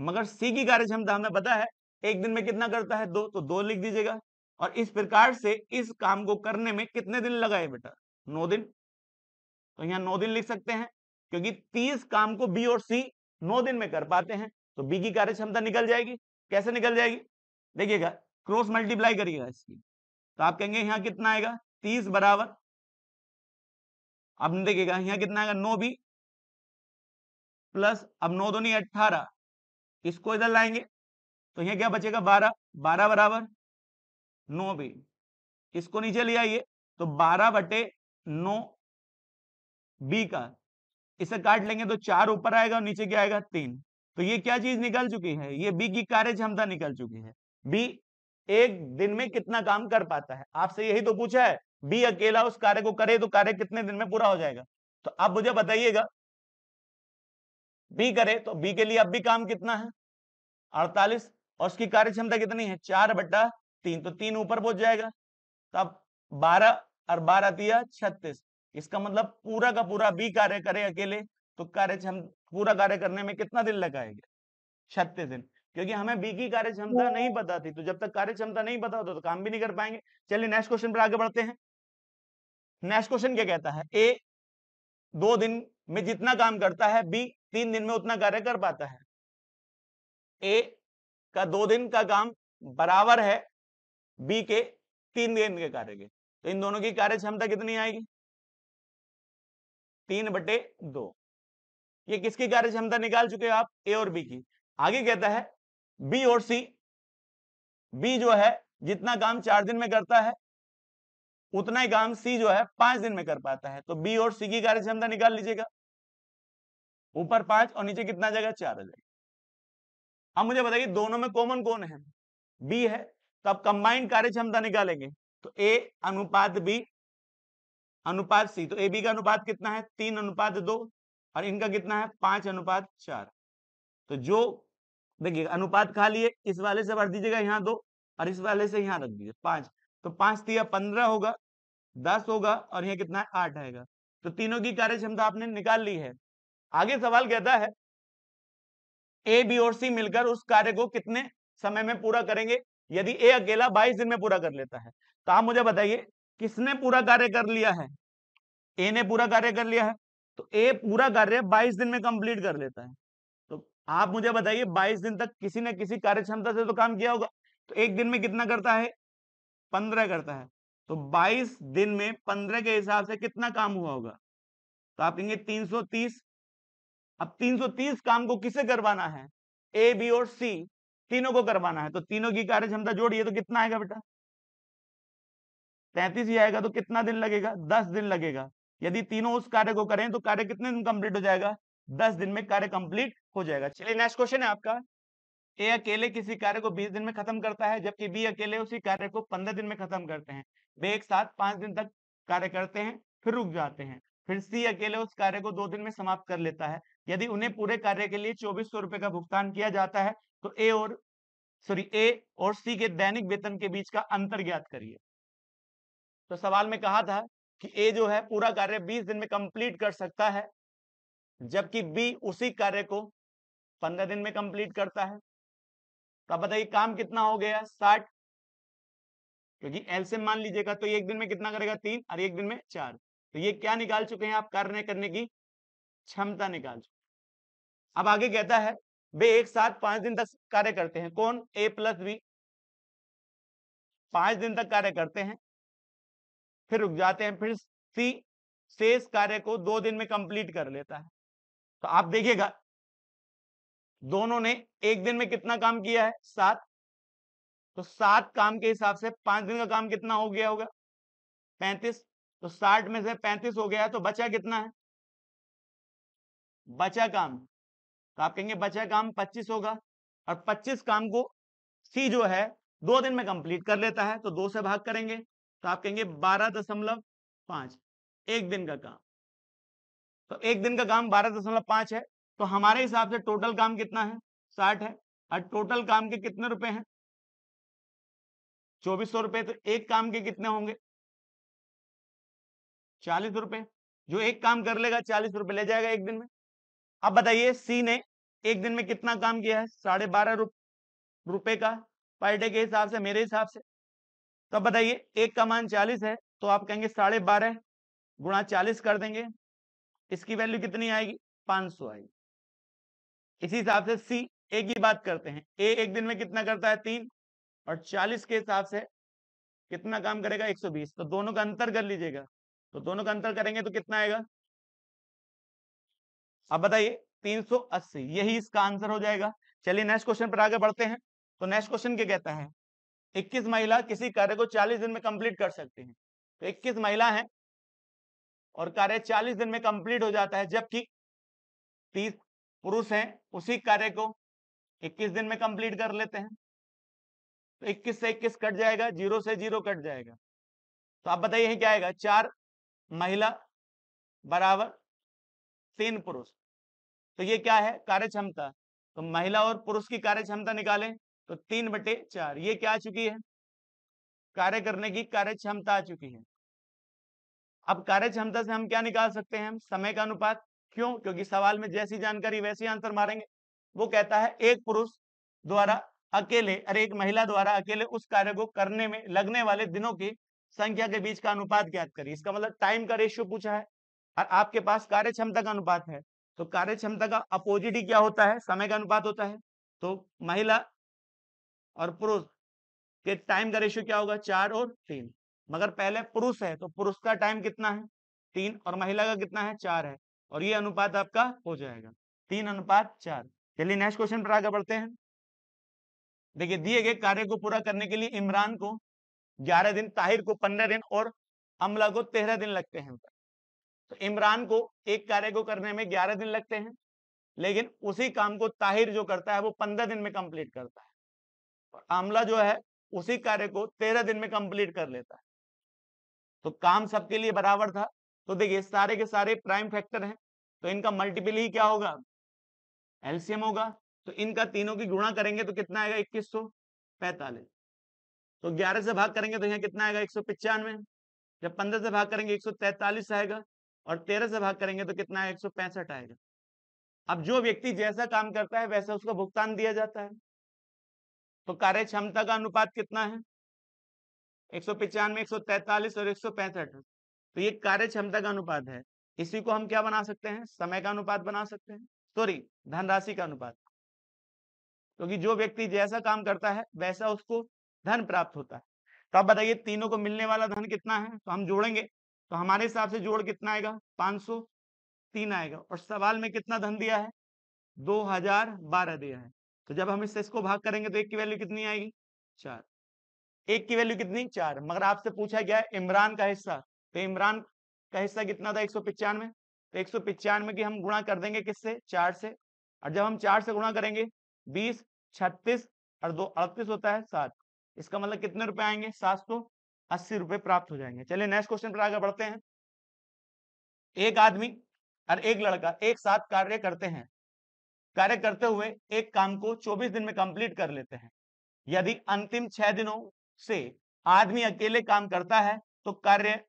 मगर सी की कार्य क्षमता हमें पता है एक दिन में कितना करता है दो तो दो लिख दीजिएगा और इस प्रकार से इस काम को करने में कितने दिन लगाए बेटा नौ दिन तो यहाँ नौ दिन लिख सकते हैं क्योंकि तीस काम को बी और सी नौ दिन में कर पाते हैं तो बी की कार्य क्षमता निकल जाएगी कैसे निकल जाएगी देखिएगा क्रॉस मल्टीप्लाई करिएगा इसकी तो आप कहेंगे यहां कितना आएगा तीस बराबर अब देखिएगा यहां कितना आएगा नौ बी प्लस अब नौ दो नहीं अट्ठारह इसको इधर लाएंगे तो यहां क्या बचेगा बारह बारह बराबर नौ बी इसको नीचे ले आइए तो बारह बटे नौ बी का इसे काट लेंगे तो चार ऊपर आएगा और नीचे क्या आएगा तीन तो ये क्या चीज निकल चुकी है ये बी की कार्य क्षमता निकल चुकी है बी एक दिन में कितना काम कर पाता है आपसे यही तो पूछा है बी अकेला उस कार्य को करे तो कार्य कितने दिन में पूरा हो जाएगा तो आप मुझे बताइएगा बी करे तो बी के लिए अब भी काम कितना है अड़तालीस और उसकी कार्य क्षमता कितनी है चार बट्टा तीन तो तीन ऊपर पहुंच जाएगा तो अब बारह और बारह दिया छत्तीस इसका मतलब पूरा का पूरा बी कार्य करे अकेले तो कार्य क्षमता पूरा कार्य करने में कितना दिन लगाएगा छत्तीस दिन क्योंकि हमें बी की कार्य क्षमता हाँ। नहीं पता थी तो जब तक कार्य क्षमता नहीं पता होता तो काम भी नहीं कर पाएंगे चलिए नेक्स्ट क्वेश्चन पर आगे बढ़ते हैं नेक्स्ट क्वेश्चन क्या कहता है ए दो दिन में जितना काम करता है बी तीन दिन में उतना कार्य कर पाता है ए का दो दिन का काम बराबर है बी के तीन दिन के कार्य के तो इन दोनों की कार्य क्षमता कितनी आएगी तीन बटे दो ये किसकी कार्य क्षमता निकाल चुके हो आप ए और बी की आगे कहता है बी और सी बी जो है जितना काम चार दिन में करता है उतना ही काम सी जो है पांच दिन में कर पाता है तो बी और सी की कार्य क्षमता निकाल लीजिएगा ऊपर पांच और नीचे कितना जाएगा चार आ जाएगा अब मुझे बताइए दोनों में कॉमन कौन है बी है तो आप कंबाइंड कार्य क्षमता निकालेंगे तो ए अनुपात बी अनुपात सी तो ए बी का अनुपात कितना है तीन अनुपात दो और इनका कितना है पांच अनुपात चार तो जो देखिए अनुपात खा लिए इस वाले से भर दीजिएगा यहाँ दो और इस वाले से यहाँ रख दीजिए पांच तो पांच तीन पंद्रह होगा दस होगा और यहाँ कितना है आठ आएगा तो तीनों की कार्य क्षमता आपने निकाल ली है आगे सवाल कहता है ए बी और सी मिलकर उस कार्य को कितने समय में पूरा करेंगे यदि ए अकेला बाईस दिन में पूरा कर लेता है तो आप मुझे बताइए किसने पूरा कार्य कर लिया है ए ने पूरा कार्य कर लिया है तो ए पूरा कार्य 22 दिन में कंप्लीट कर लेता है आप मुझे बताइए 22 दिन तक किसी न किसी कार्यक्षमता से तो काम किया होगा तो एक दिन में कितना करता है 15 करता है तो 22 दिन में 15 के हिसाब से कितना काम हुआ होगा तो आप कहेंगे 330 अब 330 काम को किसे करवाना है ए बी और सी तीनों को करवाना है तो तीनों की कार्य क्षमता जोड़िए तो कितना आएगा बेटा तैतीस ही आएगा तो कितना दिन लगेगा दस दिन लगेगा यदि तीनों उस कार्य को करें तो कार्य कितने दिन कंप्लीट हो जाएगा दस दिन में कार्य कंप्लीट हो जाएगा चलिए नेक्स्ट क्वेश्चन है आपका ए अकेले किसी कार्य को बीस दिन में खत्म करता है जबकि बी अकेले उसी कार्य को पंद्रह दिन में खत्म करते हैं वे एक साथ पांच दिन तक कार्य करते हैं फिर रुक जाते हैं फिर सी अकेले उस कार्य को दो दिन में समाप्त कर लेता है यदि उन्हें पूरे कार्य के लिए चौबीस सौ रुपए का भुगतान किया जाता है तो ए और सॉरी ए और सी के दैनिक वेतन के बीच का अंतर ज्ञात करिए तो सवाल में कहा था कि ए जो है पूरा कार्य 20 दिन में कंप्लीट कर सकता है जबकि बी उसी कार्य को पंद्रह दिन में कंप्लीट करता है तो आप बताइए काम कितना हो गया साठ क्योंकि एल से मान लीजिएगा तो एक दिन में कितना करेगा तीन और एक दिन में चार तो ये क्या निकाल चुके हैं आप कार्य करने की क्षमता निकाल चुके अब आगे कहता है वे एक साथ पांच दिन तक कार्य करते हैं कौन ए प्लस बी पांच दिन तक कार्य करते हैं फिर रुक जाते हैं फिर सी शेष कार्य को दो दिन में कंप्लीट कर लेता है तो आप देखिएगा दोनों ने एक दिन में कितना काम किया है सात तो सात काम के हिसाब से पांच दिन का काम कितना हो गया होगा पैंतीस तो साठ में से पैंतीस हो गया तो बचा कितना है बचा काम तो आप कहेंगे बचा काम पच्चीस होगा और पच्चीस काम को सी जो है दो दिन में कंप्लीट कर लेता है तो दो से भाग करेंगे तो आप कहेंगे बारह दशमलव पांच एक दिन का काम तो एक दिन का काम बारह दशमलव पांच है तो हमारे हिसाब से टोटल काम कितना है साठ है और टोटल काम के कितने रुपए हैं चौबीस सौ रुपए तो एक काम के कितने होंगे चालीस रुपए जो एक काम कर लेगा चालीस रुपए ले जाएगा एक दिन में अब बताइए सी ने एक दिन में कितना काम किया है साढ़े बारह रुपए का पर डे के हिसाब से मेरे हिसाब से तो बताइए एक का मान चालीस है तो आप कहेंगे साढ़े बारह गुणा चालीस कर देंगे इसकी वैल्यू कितनी आएगी 500 आएगी इसी हिसाब से सी ए की बात करते हैं ए एक दिन में कितना करता है तीन और 40 के हिसाब से कितना काम करेगा 120 तो दोनों का अंतर कर लीजिएगा तो दोनों का अंतर करेंगे तो कितना आएगा अब बताइए 380 यही इसका आंसर हो जाएगा चलिए नेक्स्ट क्वेश्चन पर आगे बढ़ते हैं तो नेक्स्ट क्वेश्चन क्या कहता है 21 महिला किसी कार्य को 40 दिन में कंप्लीट कर सकती हैं तो 21 महिला हैं और कार्य 40 दिन में कंप्लीट हो जाता है जबकि 30 पुरुष हैं उसी कार्य को 21 दिन में कंप्लीट कर लेते हैं तो 21 से 21 कट जाएगा जीरो से जीरो कट जाएगा तो आप बताइए क्या आएगा चार महिला बराबर तीन पुरुष तो ये क्या है कार्य क्षमता तो महिला और पुरुष की कार्य क्षमता निकालें तो तीन बटे चार ये क्या आ चुकी है कार्य करने की कार्य क्षमता आ चुकी है अब कार्य क्षमता से हम क्या निकाल सकते हैं समय का अनुपात क्यों क्योंकि सवाल में जैसी जानकारी वैसी आंसर मारेंगे वो कहता है एक पुरुष द्वारा अकेले अरे एक महिला द्वारा अकेले उस कार्य को करने में लगने वाले दिनों की संख्या के बीच का अनुपात ज्ञात करिए इसका मतलब टाइम का रेशियो पूछा है और आपके पास कार्य क्षमता का अनुपात है तो कार्य क्षमता का अपोजिट ही क्या होता है समय का अनुपात होता है तो महिला और पुरुष के टाइम का रेशियो क्या होगा चार और तीन मगर पहले पुरुष है तो पुरुष का टाइम कितना है तीन और महिला का कितना है चार है और ये अनुपात आपका हो जाएगा तीन अनुपात चार चलिए नेक्स्ट क्वेश्चन पर आगे बढ़ते हैं देखिए दिए गए कार्य को पूरा करने के लिए इमरान को ग्यारह दिन ताहिर को पंद्रह दिन और अमला को तेरह दिन लगते हैं तो इमरान को एक कार्य को करने में ग्यारह दिन लगते हैं लेकिन उसी काम को ताहिर जो करता है वो पंद्रह दिन में कंप्लीट करता है और आमला जो है उसी कार्य को तेरह दिन में कंप्लीट कर लेता है तो काम सबके लिए बराबर था तो देखिए सारे के सारे प्राइम फैक्टर हैं तो इनका मल्टीपल ही क्या होगा एलसीएम होगा तो इनका तीनों की गुणा करेंगे तो कितना आएगा इक्कीस सौ पैंतालीस तो ग्यारह से भाग करेंगे तो यहाँ कितना आएगा एक सौ पिचानवे जब पंद्रह से भाग करेंगे एक सौ तैतालीस आएगा और तेरह से भाग करेंगे तो कितना आएगा एक सौ पैंसठ आएगा अब जो व्यक्ति जैसा काम करता है वैसा उसका भुगतान दिया जाता है तो कार्य क्षमता का अनुपात कितना है एक सौ पिचानवे एक सौ तैतालीस और एक सौ पैंसठ तो ये कार्य क्षमता का अनुपात है इसी को हम क्या बना सकते हैं समय का अनुपात बना सकते हैं सॉरी धनराशि का अनुपात क्योंकि तो जो व्यक्ति जैसा काम करता है वैसा उसको धन प्राप्त होता है तो आप बताइए तीनों को मिलने वाला धन कितना है तो हम जोड़ेंगे तो हमारे हिसाब से जोड़ कितना आएगा पांच सौ तीन आएगा और सवाल में कितना धन दिया है दो हजार बारह दिया है तो जब हम इससे इसको भाग करेंगे तो एक की वैल्यू कितनी आएगी चार एक की वैल्यू कितनी चार मगर आपसे पूछा गया इमरान का हिस्सा तो इमरान का हिस्सा कितना था एक सौ पिचानवे तो एक सौ पिचानवे की हम गुणा कर देंगे किससे चार से और जब हम चार से गुणा करेंगे बीस छत्तीस और दो अड़तीस होता है सात इसका मतलब कितने रुपए आएंगे सात सौ अस्सी रुपए प्राप्त हो जाएंगे चलिए नेक्स्ट क्वेश्चन पर आगे बढ़ते हैं एक आदमी और एक लड़का एक साथ कार्य करते हैं कार्य करते हुए एक काम को 24 दिन में कंप्लीट कर लेते हैं यदि अंतिम छह दिनों से आदमी अकेले काम करता है तो कार्य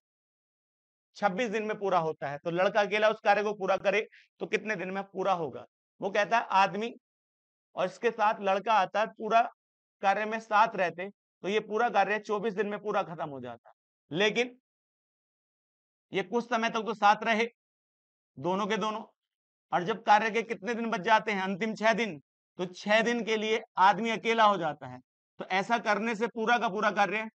26 दिन में पूरा होता है तो लड़का अकेला उस कार्य को पूरा करे तो कितने दिन में पूरा होगा वो कहता है आदमी और इसके साथ लड़का आता है पूरा कार्य में साथ रहते तो ये पूरा कार्य 24 दिन में पूरा खत्म हो जाता लेकिन ये कुछ समय तक तो साथ रहे दोनों के दोनों और जब कार्य के कितने दिन बच जाते हैं अंतिम छह दिन तो छह दिन के लिए आदमी अकेला हो जाता है तो ऐसा करने से पूरा का पूरा कार्य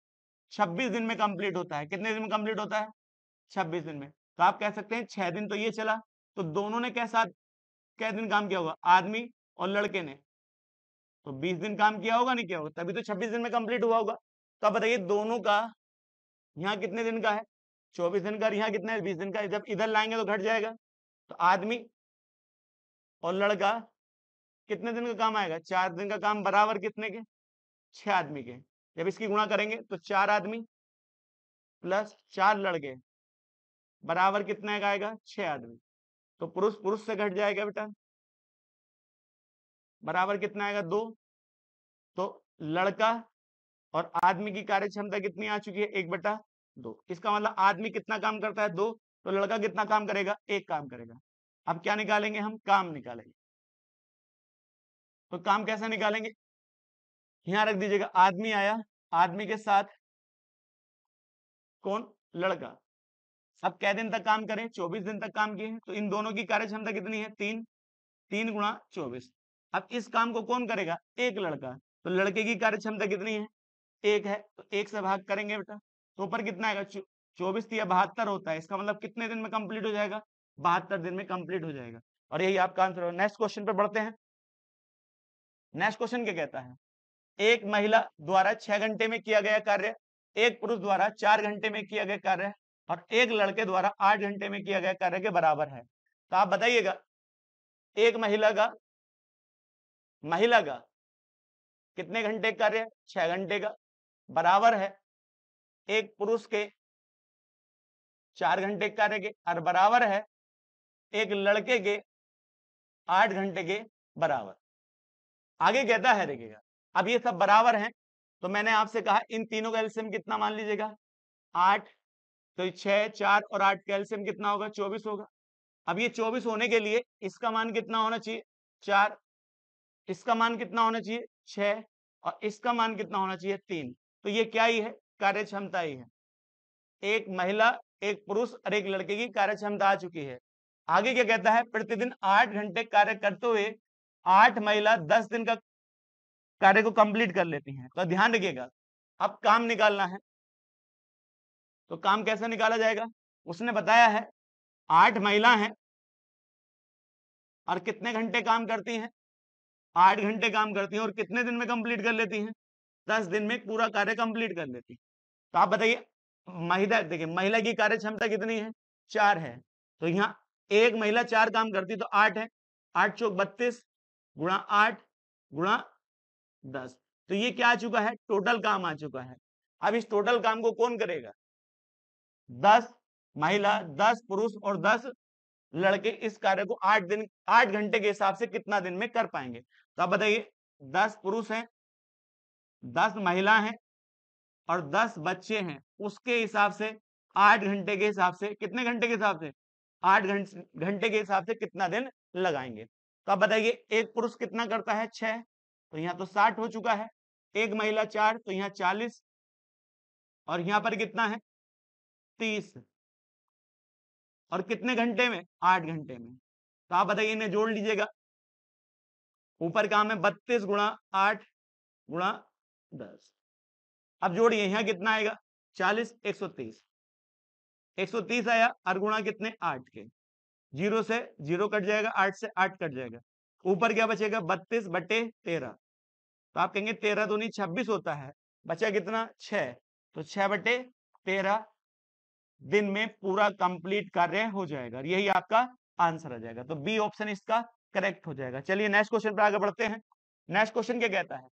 26 दिन में कंप्लीट होता है कितने दिन में कंप्लीट होता है 26 दिन में तो आप कह सकते हैं छह दिन तो ये चला तो दोनों ने कैसा कै दिन काम किया होगा आदमी और लड़के ने तो बीस दिन काम किया होगा नहीं किया होगा तभी तो छब्बीस दिन में कंप्लीट हुआ होगा तो आप बताइए दोनों का यहाँ कितने दिन का है चौबीस दिन का यहाँ कितना है बीस दिन का जब इधर लाएंगे तो घट जाएगा तो आदमी और लड़का कितने दिन का काम आएगा चार दिन का काम बराबर कितने के छह आदमी के जब इसकी गुणा करेंगे तो चार आदमी प्लस चार लड़के बराबर कितना आएगा छह आदमी तो पुरुष पुरुष से घट जाएगा बेटा बराबर कितना आएगा दो तो लड़का और आदमी की कार्य क्षमता कितनी आ चुकी है एक बटा दो इसका मतलब आदमी कितना काम करता है दो तो लड़का कितना काम करेगा एक काम करेगा अब क्या निकालेंगे हम काम निकालेंगे तो काम कैसे निकालेंगे यहां रख दीजिएगा आदमी आया आदमी के साथ कौन लड़का अब कै दिन तक काम करें चौबीस दिन तक काम किए तो इन दोनों की कार्य क्षमता कितनी है तीन तीन गुणा चौबीस अब इस काम को कौन करेगा एक लड़का तो लड़के की कार्य क्षमता कितनी है एक है तो एक से भाग करेंगे बेटा तो ऊपर कितना आएगा चौबीस या बहत्तर होता है इसका मतलब कितने दिन में कंप्लीट हो जाएगा बहत्तर दिन में कंप्लीट हो जाएगा और यही आपका आंसर नेक्स्ट क्वेश्चन पे बढ़ते हैं नेक्स्ट क्वेश्चन क्या कहता है एक महिला द्वारा छह घंटे में किया गया कार्य एक पुरुष द्वारा चार घंटे में किया गया कार्य और एक लड़के द्वारा आठ घंटे में किया गया कार्य के बराबर है तो आप बताइएगा एक महिला का महिला का कितने घंटे कार्य छह घंटे का बराबर है एक पुरुष के चार घंटे कार्य के और बराबर है एक लड़के के आठ घंटे के बराबर आगे कहता है देखिएगा अब ये सब बराबर हैं तो मैंने आपसे कहा इन तीनों का एल्सियम कितना मान लीजिएगा आठ तो छह चार और आठ का एल्सियम कितना होगा चौबीस होगा अब ये चौबीस होने के लिए इसका मान कितना होना चाहिए चार इसका मान कितना होना चाहिए छ और इसका मान कितना होना चाहिए तीन तो ये क्या ही है कार्य क्षमता ही है एक महिला एक पुरुष और एक लड़के की कार्य क्षमता आ चुकी है आगे क्या कहता है प्रतिदिन आठ घंटे कार्य करते हुए आठ महिला दस दिन का कार्य को कंप्लीट कर लेती हैं तो ध्यान रखिएगा अब काम निकालना है तो काम कैसे निकाला जाएगा उसने बताया है आठ महिला हैं और कितने घंटे काम करती हैं आठ घंटे काम करती हैं और कितने दिन में कंप्लीट कर लेती हैं दस दिन में पूरा कार्य कंप्लीट कर लेती है तो आप बताइए महिला देखिए महिला की कार्य क्षमता कितनी है चार है तो यहाँ एक महिला चार काम करती तो आठ है आठ चौक बत्तीस गुणा आठ गुणा दस तो ये क्या आ चुका है टोटल काम आ चुका है अब इस टोटल काम को कौन करेगा दस महिला दस पुरुष और दस लड़के इस कार्य को आठ दिन आठ घंटे के हिसाब से कितना दिन में कर पाएंगे तो आप बताइए दस पुरुष हैं दस महिला हैं और दस बच्चे हैं उसके हिसाब से आठ घंटे के हिसाब से कितने घंटे के हिसाब से आठ घंटे के हिसाब से कितना दिन लगाएंगे तो आप बताइए एक पुरुष कितना करता है छह तो यहाँ तो साठ हो चुका है एक महिला चार तो यहाँ चालीस और यहाँ पर कितना है तीस और कितने घंटे में आठ घंटे में तो आप बताइए इन्हें जोड़ लीजिएगा ऊपर काम है बत्तीस गुणा आठ गुणा दस अब जोड़िए यहाँ कितना आएगा चालीस एक सौ तीस एक सौ तीस आया और गुणा कितने आठ के जीरो से जीरो कट जाएगा आठ से आठ कट जाएगा ऊपर क्या बचेगा बत्तीस बटे तेरह तो आप कहेंगे तेरह दूनी छब्बीस होता है बचा कितना छ तो छह बटे तेरह दिन में पूरा कंप्लीट कार्य हो जाएगा यही आपका आंसर आ जाएगा तो बी ऑप्शन इसका करेक्ट हो जाएगा चलिए नेक्स्ट क्वेश्चन पर आगे बढ़ते हैं नेक्स्ट क्वेश्चन क्या कहता है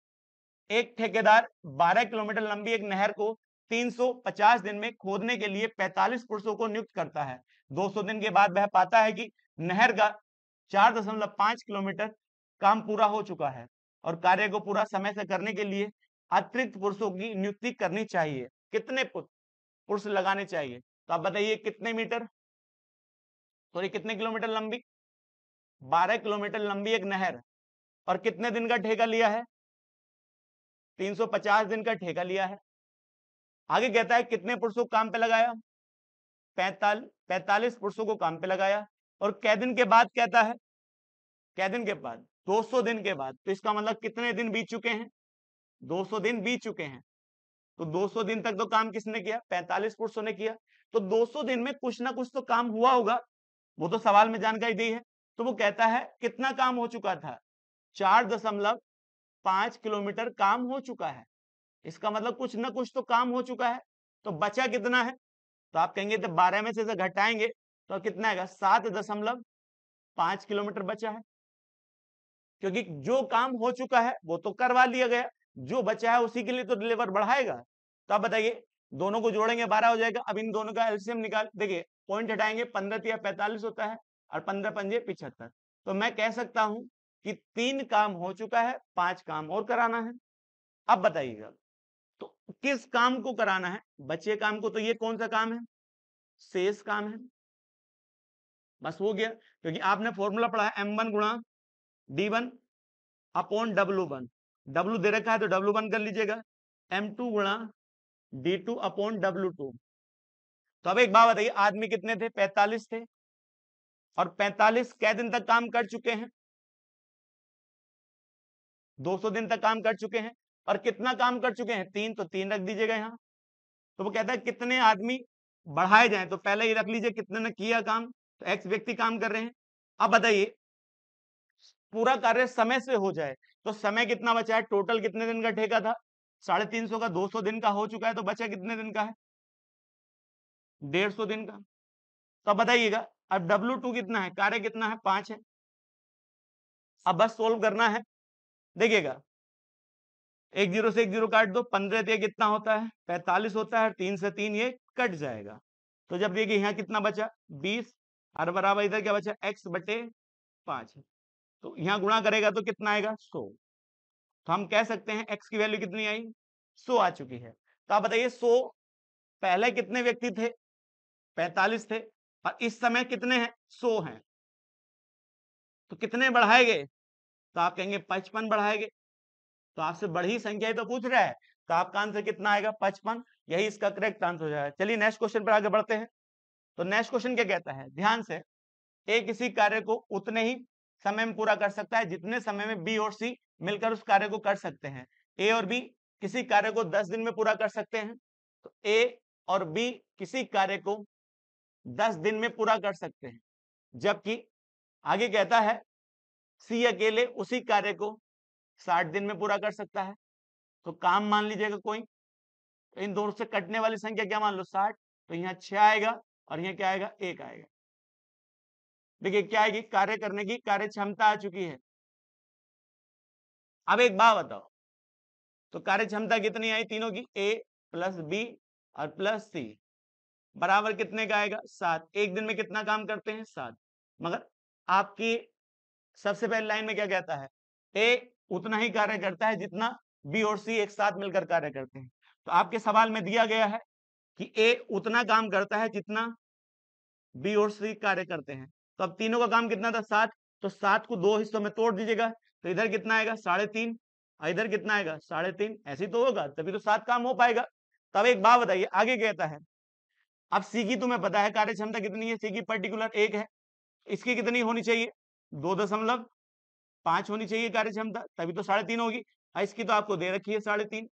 एक ठेकेदार 12 किलोमीटर लंबी एक नहर को 350 दिन में खोदने के लिए 45 पुरुषों को नियुक्त करता है 200 दिन के बाद वह पाता है कि नहर का 4.5 किलोमीटर काम पूरा हो चुका है और कार्य को पूरा समय से करने के लिए अतिरिक्त पुरुषों की नियुक्ति करनी चाहिए कितने पुरुष लगाने चाहिए तो आप बताइए कितने मीटर सॉरी कितने किलोमीटर लंबी बारह किलोमीटर लंबी एक नहर और कितने दिन का ठेका लिया है 350 दिन का ठेका लिया है आगे कहता है कितने पुरुषों को काम पे लगाया पैताल पैतालीस पुरुषों को काम पे लगाया और कै दिन के बाद कहता है कै दिन के बाद 200 दिन के बाद तो इसका मतलब कितने दिन बीत चुके हैं 200 दिन बीत चुके हैं तो 200 दिन तक तो काम किसने किया 45 पुरुषों ने किया तो 200 दिन में कुछ ना कुछ तो काम हुआ होगा वो तो सवाल में जानकारी दी है तो वो कहता है कितना काम हो चुका था चार दशमलव पांच किलोमीटर काम हो चुका है इसका मतलब कुछ ना कुछ तो काम हो चुका है तो बचा कितना है तो आप कहेंगे तो बारह में से घटाएंगे तो कितना आएगा सात दशमलव पांच किलोमीटर बचा है क्योंकि जो काम हो चुका है वो तो करवा लिया गया जो बचा है उसी के लिए तो लेबर बढ़ाएगा तो आप बताइए दोनों को जोड़ेंगे बारह हो जाएगा अब इन दोनों का एल्सियम निकाल देखिए पॉइंट हटाएंगे पंद्रह या पैंतालीस होता है और पंद्रह पंजे पिछहत्तर तो मैं कह सकता हूं कि तीन काम हो चुका है पांच काम और कराना है अब बताइएगा तो किस काम को कराना है बचे काम को तो ये कौन सा काम है शेष काम है बस हो गया क्योंकि आपने फॉर्मूला पढ़ा है एम वन गुणा D one upon W one W दे रखा है तो डब्लू वन कर लीजिएगा एम टू गुणा D two upon W two तो अब एक बात बताइए आदमी कितने थे पैतालीस थे और पैतालीस कै दिन तक काम कर चुके हैं दो सौ दिन तक काम कर चुके हैं और कितना काम कर चुके हैं तीन तो तीन रख दीजिएगा यहाँ तो वो कहता है कितने आदमी बढ़ाए जाए तो पहले ये रख लीजिए कितने ने किया काम तो एक्स व्यक्ति काम कर रहे हैं अब बताइए पूरा कार्य समय से हो जाए तो समय कितना बचा है टोटल कितने दिन का ठेका था साढ़े तीन सौ का दो सौ दिन का हो चुका है तो बचा कितने दिन का है डेढ़ सौ दिन का तो अब बताइएगा अब डब्ल्यू टू कितना है कार्य कितना है पांच है अब बस सोल्व करना है देखिएगा एक जीरो से एक जीरो काट दो पंद्रह कितना होता है पैंतालीस होता है तीन से तीन ये कट जाएगा तो जब देखिए यहाँ कितना बचा बीस और बराबर इधर क्या बचा एक्स बटे पांच है तो यहाँ गुणा करेगा तो कितना आएगा सो तो हम कह सकते हैं एक्स की वैल्यू कितनी आई सो आ चुकी है तो आप बताइए सो पहले कितने व्यक्ति थे पैतालीस थे और इस समय कितने हैं सो हैं तो कितने बढ़ाए गए तो आप कहेंगे पचपन बढ़ाए गए तो आपसे बड़ी संख्या ही तो पूछ रहा है तो आपका आंसर कितना आएगा पचपन यही इसका करेक्ट आंसर हो जाएगा चलिए नेक्स्ट क्वेश्चन पर आगे बढ़ते हैं तो नेक्स्ट क्वेश्चन क्या कहता है ध्यान से एक किसी कार्य को उतने ही समय में पूरा कर सकता है जितने समय में बी और सी मिलकर उस कार्य को कर सकते हैं ए और बी किसी कार्य को दस दिन में पूरा कर सकते हैं तो ए और बी किसी कार्य को दस दिन में पूरा कर सकते हैं जबकि आगे कहता है सी अकेले उसी कार्य को साठ दिन में पूरा कर सकता है तो काम मान लीजिएगा कोई तो इन दोनों से कटने वाली संख्या क्या मान लो साठ तो यहाँ छह आएगा और यहाँ क्या आएगा एक आएगा देखिए क्या आएगी कार्य करने की कार्य क्षमता आ चुकी है अब एक बात बताओ तो कार्य क्षमता कितनी आई तीनों की ए प्लस बी और प्लस सी बराबर कितने का आएगा सात एक दिन में कितना काम करते हैं सात मगर आपकी सबसे पहले लाइन में क्या कहता है ए उतना ही कार्य करता है जितना बी और सी एक साथ मिलकर कार्य करते हैं तो आपके सवाल में दिया गया है कि ए उतना काम करता है जितना बी और सी कार्य करते हैं तो अब तीनों का काम कितना था सात तो सात को दो हिस्सों में तोड़ दीजिएगा तो इधर कितना आएगा साढ़े तीन हाँ, इधर कितना आएगा साढ़े तीन ऐसी तो होगा तभी तो सात काम हो पाएगा तब एक बात बताइए आगे कहता है अब सी की तुम्हें पता है कार्य क्षमता कितनी है सी की पर्टिकुलर एक है इसकी कितनी होनी चाहिए दो दशमलव पांच होनी चाहिए कार्य क्षमता तभी तो साढ़े तीन होगी हाँ, इसकी तो आपको दे रखी है साढ़े तीन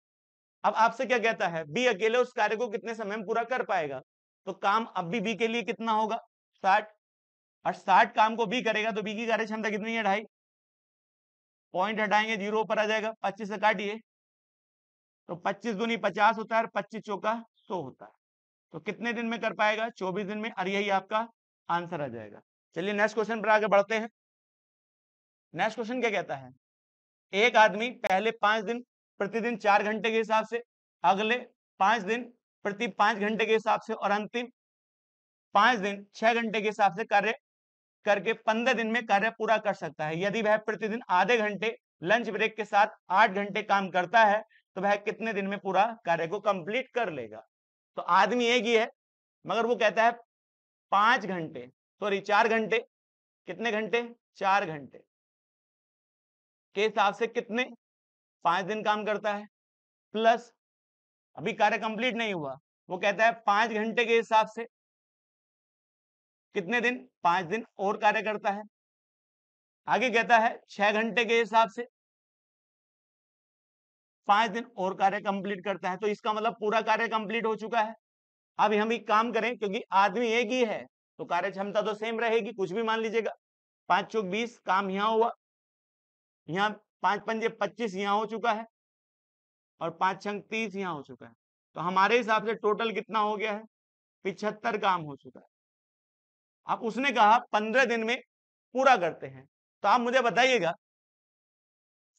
अब आपसे क्या कहता है बी अकेले उस कार्य को कितने समय में पूरा कर पाएगा तो काम अब भी बी के लिए कितना होगा साठ और साठ काम को बी करेगा तो बी की कार्य क्षमता कितनी है ढाई पॉइंट हटाएंगे जीरो पर आ जाएगा पच्चीस से काटिए तो पच्चीस दुनी पचास होता है पच्चीस चौका सो होता है तो कितने दिन में कर पाएगा चौबीस दिन में और यही आपका आंसर आ जाएगा चलिए नेक्स्ट क्वेश्चन पर आगे बढ़ते हैं नेक्स्ट क्वेश्चन क्या कहता है एक आदमी पहले पांच दिन प्रतिदिन चार घंटे के हिसाब से अगले पांच दिन प्रति पांच घंटे के हिसाब से और अंतिम पांच दिन छह घंटे के हिसाब से कार्य करके पंद्रह दिन में कार्य पूरा कर सकता है यदि वह प्रतिदिन आधे घंटे लंच ब्रेक के साथ आठ घंटे काम करता है तो वह कितने दिन में पूरा कार्य को कंप्लीट कर लेगा तो आदमी एक ही है मगर वो कहता है पांच घंटे सॉरी चार घंटे कितने घंटे चार घंटे के हिसाब से कितने पांच दिन काम करता है प्लस अभी कार्य कंप्लीट नहीं हुआ वो कहता है पांच घंटे के हिसाब से कितने दिन पांच दिन और कार्य करता है आगे कहता है छह घंटे के हिसाब से पांच दिन और कार्य कंप्लीट करता है तो इसका मतलब पूरा कार्य कंप्लीट हो चुका है अब हम एक काम करें क्योंकि आदमी एक ही है तो कार्य क्षमता तो सेम रहेगी कुछ भी मान लीजिएगा पांच चौक बीस काम यहां हुआ यहाँ पांच पंजे पच्चीस यहां हो चुका है और पांच छंग तीस यहाँ हो चुका है तो हमारे हिसाब से टोटल कितना हो गया है पिछहत्तर काम हो चुका है आप उसने कहा पंद्रह दिन में पूरा करते हैं तो आप मुझे बताइएगा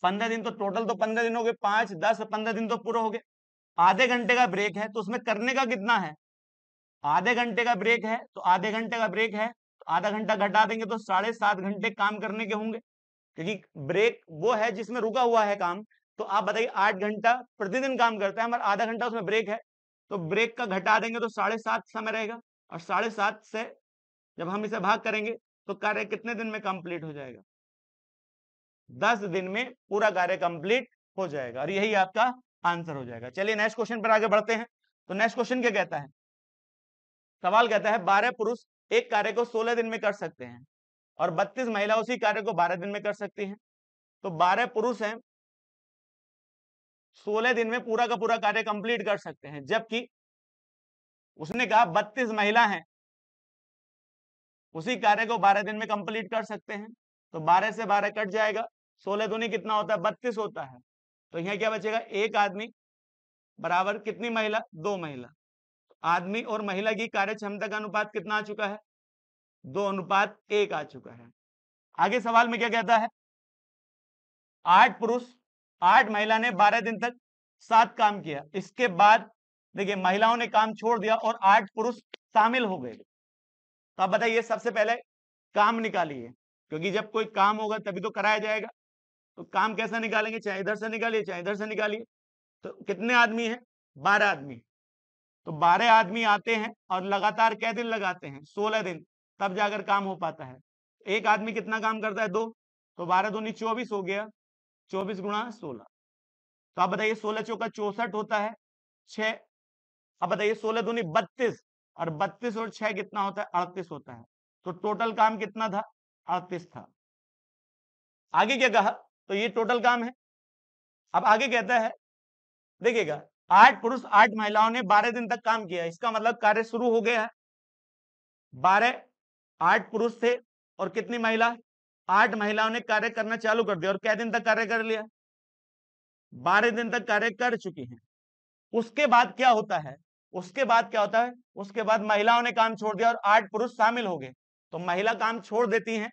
पंद्रह दिन तो टोटल तो पंद्रह दिन हो गए पांच दस पंद्रह दिन तो पूरा हो गए आधे घंटे का ब्रेक है तो उसमें करने का कितना है आधे घंटे का ब्रेक है तो आधे घंटे का ब्रेक है तो आधा घंटा घटा देंगे तो साढ़े सात घंटे काम करने के होंगे क्योंकि ब्रेक वो है जिसमें रुका हुआ है काम तो आप बताइए आठ घंटा प्रतिदिन काम करता है हमारा आधा घंटा उसमें ब्रेक है तो ब्रेक का घटा देंगे तो साढ़े सात समय रहेगा और साढ़े सात से जब हम इसे भाग करेंगे तो कार्य कितने दिन में कंप्लीट हो जाएगा दस दिन में पूरा कार्य कंप्लीट हो जाएगा और यही आपका आंसर हो जाएगा चलिए नेक्स्ट क्वेश्चन पर आगे बढ़ते हैं तो नेक्स्ट क्वेश्चन क्या कहता है सवाल कहता है बारह पुरुष एक कार्य को सोलह दिन में कर सकते हैं और बत्तीस महिला उसी कार्य को बारह दिन में कर सकती है तो बारह पुरुष हैं सोलह दिन में पूरा का पूरा कार्य कंप्लीट कर सकते हैं जबकि उसने कहा बत्तीस महिला हैं उसी कार्य को बारह दिन में कंप्लीट कर सकते हैं तो बारह से बारह कट जाएगा सोलह दुनी कितना होता है बत्तीस होता है तो यहाँ क्या बचेगा एक आदमी बराबर कितनी महिला दो महिला आदमी और महिला की कार्य क्षमता का अनुपात कितना आ चुका है दो अनुपात एक आ चुका है आगे सवाल में क्या कहता है आठ पुरुष आठ महिला ने बारह दिन तक सात काम किया इसके बाद देखिए महिलाओं ने काम छोड़ दिया और आठ पुरुष शामिल हो गए तो आप बताइए सबसे पहले काम निकालिए क्योंकि जब कोई काम होगा तभी तो कराया जाएगा तो काम कैसा निकालेंगे चाहे इधर से निकालिए चाहे इधर से निकालिए तो कितने आदमी हैं बारह आदमी तो बारह आदमी आते हैं और लगातार कै दिन लगाते हैं सोलह दिन तब जाकर काम हो पाता है एक आदमी कितना काम करता है दो तो बारह दूनी चौबीस हो गया चौबीस गुणा सोलह तो आप बताइए सोलह चौका चौसठ होता है छ अब बताइए सोलह दूनी बत्तीस और बत्तीस और छह कितना होता है अड़तीस होता है तो टोटल काम कितना था अड़तीस था आगे क्या कहा तो ये टोटल काम है अब आगे कहता है देखिएगा आठ पुरुष आठ महिलाओं ने बारह दिन तक काम किया इसका मतलब कार्य शुरू हो गया है बारह आठ पुरुष थे और कितनी महिला आठ महिलाओं ने कार्य करना चालू कर दिया और क्या दिन तक कार्य कर लिया बारह दिन तक कार्य कर चुकी हैं उसके बाद क्या होता है उसके बाद क्या होता है उसके बाद महिलाओं ने काम छोड़ दिया और आठ पुरुष शामिल हो गए तो महिला काम छोड़ देती हैं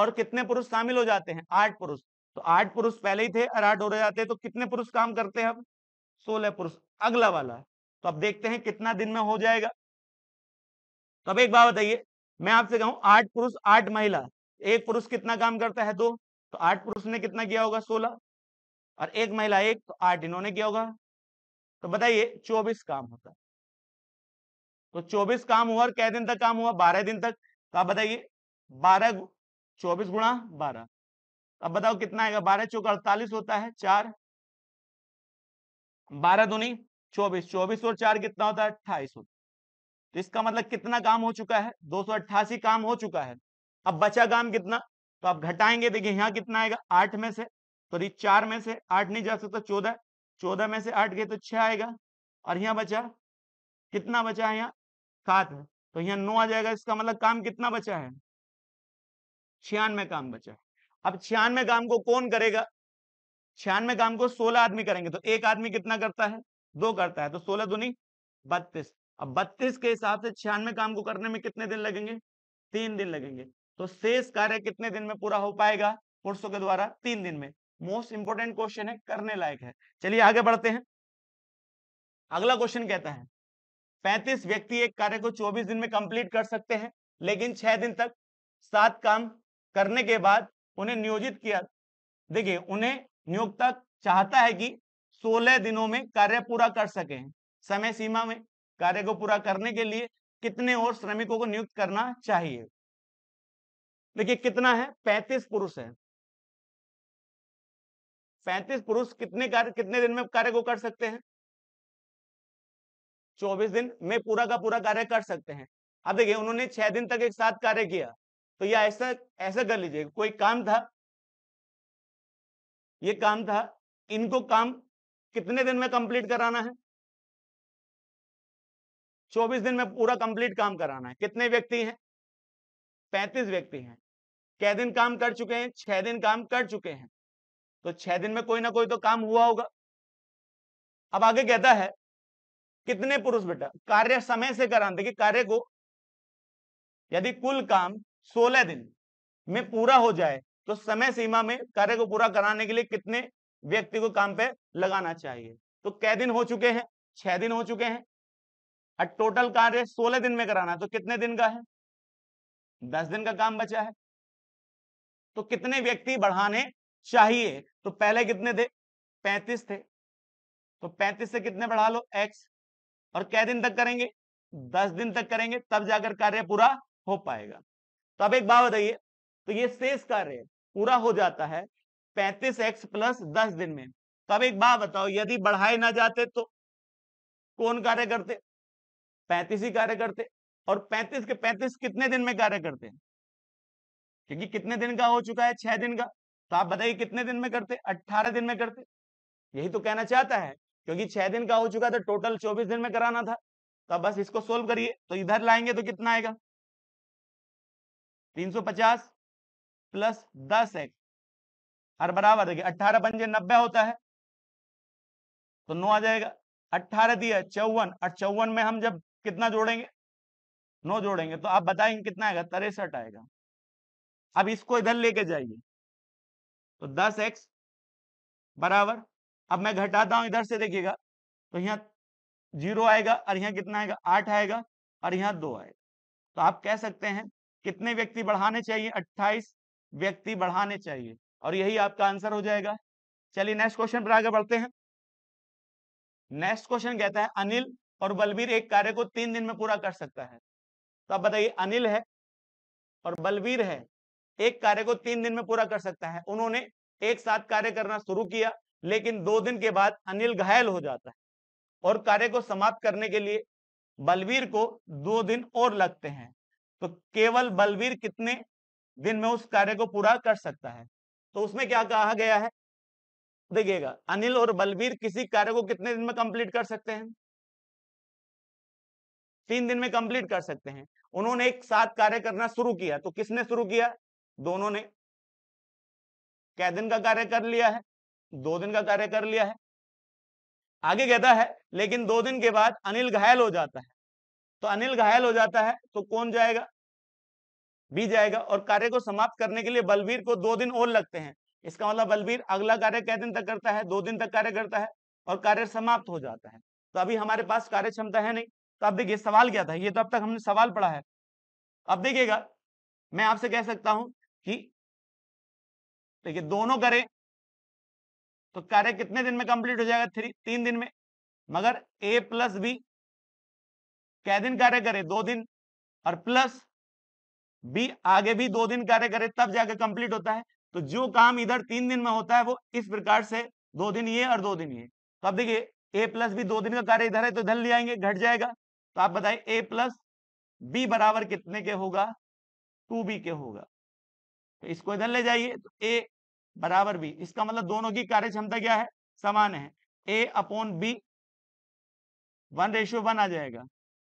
और कितने पुरुष शामिल हो जाते हैं आठ पुरुष तो आठ पुरुष पहले ही थे और आठ हो जाते हैं तो कितने पुरुष काम करते हैं अब सोलह पुरुष अगला वाला तो अब देखते हैं कितना दिन में हो जाएगा तो अब एक बात बताइए मैं आपसे कहूं आठ पुरुष आठ महिला एक पुरुष कितना काम करता है दो तो आठ पुरुष ने कितना किया होगा सोलह और एक महिला एक तो आठ इन्होंने किया होगा तो बताइए चौबीस काम होता है तो 24 काम हुआ और कै दिन तक काम हुआ 12 दिन तक तो आप बताइए 12 24 गुणा बारह अब बताओ कितना आएगा बारह चौक अड़तालीस होता है चार बारह दूनी चौबीस चौबीस और चार कितना होता है अट्ठाईस होता है तो इसका मतलब कितना काम हो चुका है दो सौ अट्ठासी काम हो चुका है अब बचा काम कितना तो आप घटाएंगे देखिए यहाँ कितना आएगा आठ में से सॉरी तो चार में से आठ नहीं जा सकता चौदह चौदह में से आठ गए तो छह आएगा और यहाँ बचा कितना बचा है यहाँ सात है तो यहाँ नौ आ जाएगा इसका मतलब काम कितना बचा है छियानवे काम बचा है अब छियानवे काम को कौन करेगा छियानवे काम को सोलह आदमी करेंगे तो एक आदमी कितना करता है दो करता है तो सोलह दुनी बत्तीस अब बत्तीस के हिसाब से छियानवे काम को करने में कितने दिन लगेंगे तीन दिन लगेंगे तो शेष कार्य कितने दिन में पूरा हो पाएगा पुरुषों के द्वारा तीन दिन में मोस्ट इंपोर्टेंट क्वेश्चन है करने लायक है चलिए आगे बढ़ते हैं अगला क्वेश्चन कहता है पैंतीस व्यक्ति एक कार्य को चौबीस दिन में कंप्लीट कर सकते हैं लेकिन छह दिन तक सात काम करने के बाद उन्हें नियोजित किया देखिए उन्हें नियोक्ता चाहता है कि सोलह दिनों में कार्य पूरा कर सके समय सीमा में कार्य को पूरा करने के लिए कितने और श्रमिकों को नियुक्त करना चाहिए देखिए कितना है पैंतीस पुरुष है पैंतीस पुरुष कितने कार्य कितने दिन में कार्य को कर सकते हैं चौबीस दिन में पूरा का पूरा कार्य कर सकते हैं अब देखिए उन्होंने छह दिन तक एक साथ कार्य किया तो यह ऐसा ऐसा कर लीजिए कोई काम था ये काम था इनको काम कितने दिन में कंप्लीट कराना है 24 दिन में पूरा कंप्लीट काम कराना है कितने व्यक्ति हैं 35 व्यक्ति हैं कै दिन काम कर चुके हैं छह दिन काम कर चुके हैं तो छह दिन में कोई ना कोई तो काम हुआ होगा अब आगे कहता है कितने पुरुष बेटा कार्य समय से करान देखिए कार्य को यदि कुल काम 16 दिन में पूरा हो जाए तो समय सीमा में कार्य को पूरा कराने के लिए कितने व्यक्ति को काम पे लगाना चाहिए तो कै दिन हो चुके हैं छह दिन हो चुके हैं और टोटल कार्य सोलह दिन में कराना तो कितने दिन का है दस दिन का काम बचा है तो कितने व्यक्ति बढ़ाने चाहिए तो पहले कितने थे पैंतीस थे तो पैंतीस से कितने बढ़ा लो एक्स और कै दिन तक करेंगे दस दिन तक करेंगे तब जाकर कार्य पूरा हो पाएगा तो अब एक बात बताइए तो ये शेष कार्य पूरा हो जाता है पैंतीस एक्स प्लस दस दिन में तो अब एक बात बताओ यदि बढ़ाए ना जाते तो कौन कार्य करते पैंतीस ही कार्य करते और पैंतीस के पैंतीस कितने दिन में कार्य करते क्योंकि कितने दिन का हो चुका है छह दिन का तो आप बताइए कितने दिन में करते अट्ठारह दिन में करते यही तो कहना चाहता है क्योंकि छह दिन का हो चुका था टोटल चौबीस दिन में कराना था तो बस इसको सोल्व करिए तो इधर लाएंगे तो कितना आएगा 350 प्लस दस एक्स हर बराबर देखिए अट्ठारह पंजे नब्बे होता है तो नौ आ जाएगा अट्ठारह दिया चौवन और चौवन में हम जब कितना जोड़ेंगे नौ जोड़ेंगे तो आप बताएंगे कितना आएगा तिरसठ आएगा अब इसको इधर लेके जाइए तो दस एक्स बराबर अब मैं घटाता हूं इधर से देखिएगा तो यहाँ जीरो आएगा और यहाँ कितना आएगा आठ आएगा और यहाँ दो आएगा तो आप कह सकते हैं कितने व्यक्ति बढ़ाने चाहिए अट्ठाईस व्यक्ति बढ़ाने चाहिए और यही आपका आंसर हो जाएगा चलिए नेक्स्ट क्वेश्चन पर आगे बढ़ते हैं नेक्स्ट क्वेश्चन कहता है अनिल और बलबीर एक कार्य को तीन दिन में पूरा कर सकता है तो आप बताइए अनिल है और बलबीर है एक कार्य को तीन दिन में पूरा कर सकता है उन्होंने एक साथ कार्य करना शुरू किया लेकिन दो दिन के बाद अनिल घायल हो जाता है और कार्य को समाप्त करने के लिए बलवीर को दो दिन और लगते हैं तो केवल बलवीर कितने दिन में उस कार्य को पूरा कर सकता है तो उसमें क्या कहा गया है देखिएगा अनिल और बलवीर किसी कार्य को कितने दिन में कंप्लीट कर सकते हैं तीन दिन में कंप्लीट कर सकते हैं उन्होंने एक साथ कार्य करना शुरू किया तो किसने शुरू किया दोनों ने कै दिन का कार्य कर लिया है दो दिन का कार्य कर लिया है आगे कहता है लेकिन दो दिन के बाद अनिल घायल हो जाता है तो अनिल घायल हो जाता है तो कौन जाएगा बी जाएगा और कार्य को समाप्त करने के लिए बलबीर को दो दिन और लगते हैं इसका मतलब बलबीर अगला कार्य कै दिन तक करता है दो दिन तक कार्य करता है और कार्य समाप्त हो जाता है तो अभी हमारे पास कार्य क्षमता है नहीं तो अब देखिए सवाल क्या था ये तो अब तक हमने सवाल पढ़ा है अब देखिएगा मैं आपसे कह सकता हूं कि देखिए दोनों करें तो कार्य कितने दिन में कंप्लीट हो जाएगा थ्री तीन दिन में मगर ए प्लस बी कै दिन कार्य करे दो दिन और प्लस बी आगे भी दो दिन कार्य करे तब जाके कंप्लीट होता है तो जो काम इधर तीन दिन में होता है वो इस प्रकार से दो दिन ये और दो दिन ये तो अब देखिए ए प्लस बी दो दिन का कार्य इधर है तो इधर ले आएंगे घट जाएगा तो आप बताइए ए प्लस बी बराबर कितने के होगा टू बी के होगा तो इसको इधर ले जाइए तो ए बराबर बी इसका मतलब दोनों की कार्य क्षमता क्या है समान है A upon B one ratio one आ जाएगा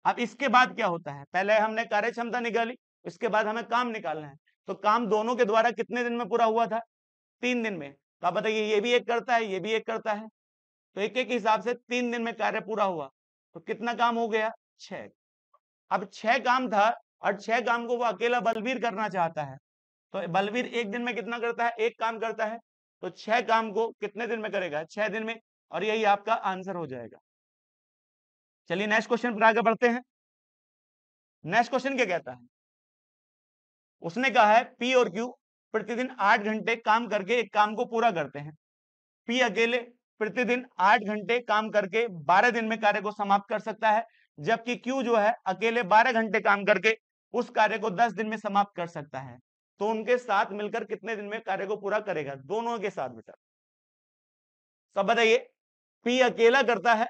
अब इसके बाद क्या होता है पहले हमने कार्य क्षमता निकाली उसके बाद हमें काम निकालना है तो काम दोनों के द्वारा कितने दिन में पूरा हुआ था तीन दिन में तो आप बताइए ये भी एक करता है ये भी एक करता है तो एक एक हिसाब से तीन दिन में कार्य पूरा हुआ तो कितना काम हो गया छह अब छह काम था और छह काम को वो अकेला बलबीर करना चाहता है तो बलवीर एक दिन में कितना करता है एक काम करता है तो छह काम को कितने दिन में करेगा छह दिन में और यही आपका आंसर हो जाएगा चलिए नेक्स्ट क्वेश्चन पर आगे बढ़ते हैं नेक्स्ट क्वेश्चन क्या कहता है उसने कहा है पी और क्यू प्रतिदिन आठ घंटे काम करके एक काम को पूरा करते हैं पी अकेले प्रतिदिन आठ घंटे काम करके बारह दिन में कार्य को समाप्त कर सकता है जबकि क्यू जो है अकेले बारह घंटे काम करके उस कार्य को दस दिन में समाप्त कर सकता है तो उनके साथ मिलकर कितने दिन में कार्य को पूरा करेगा दोनों के साथ बेटा सब बताइए पी अकेला करता है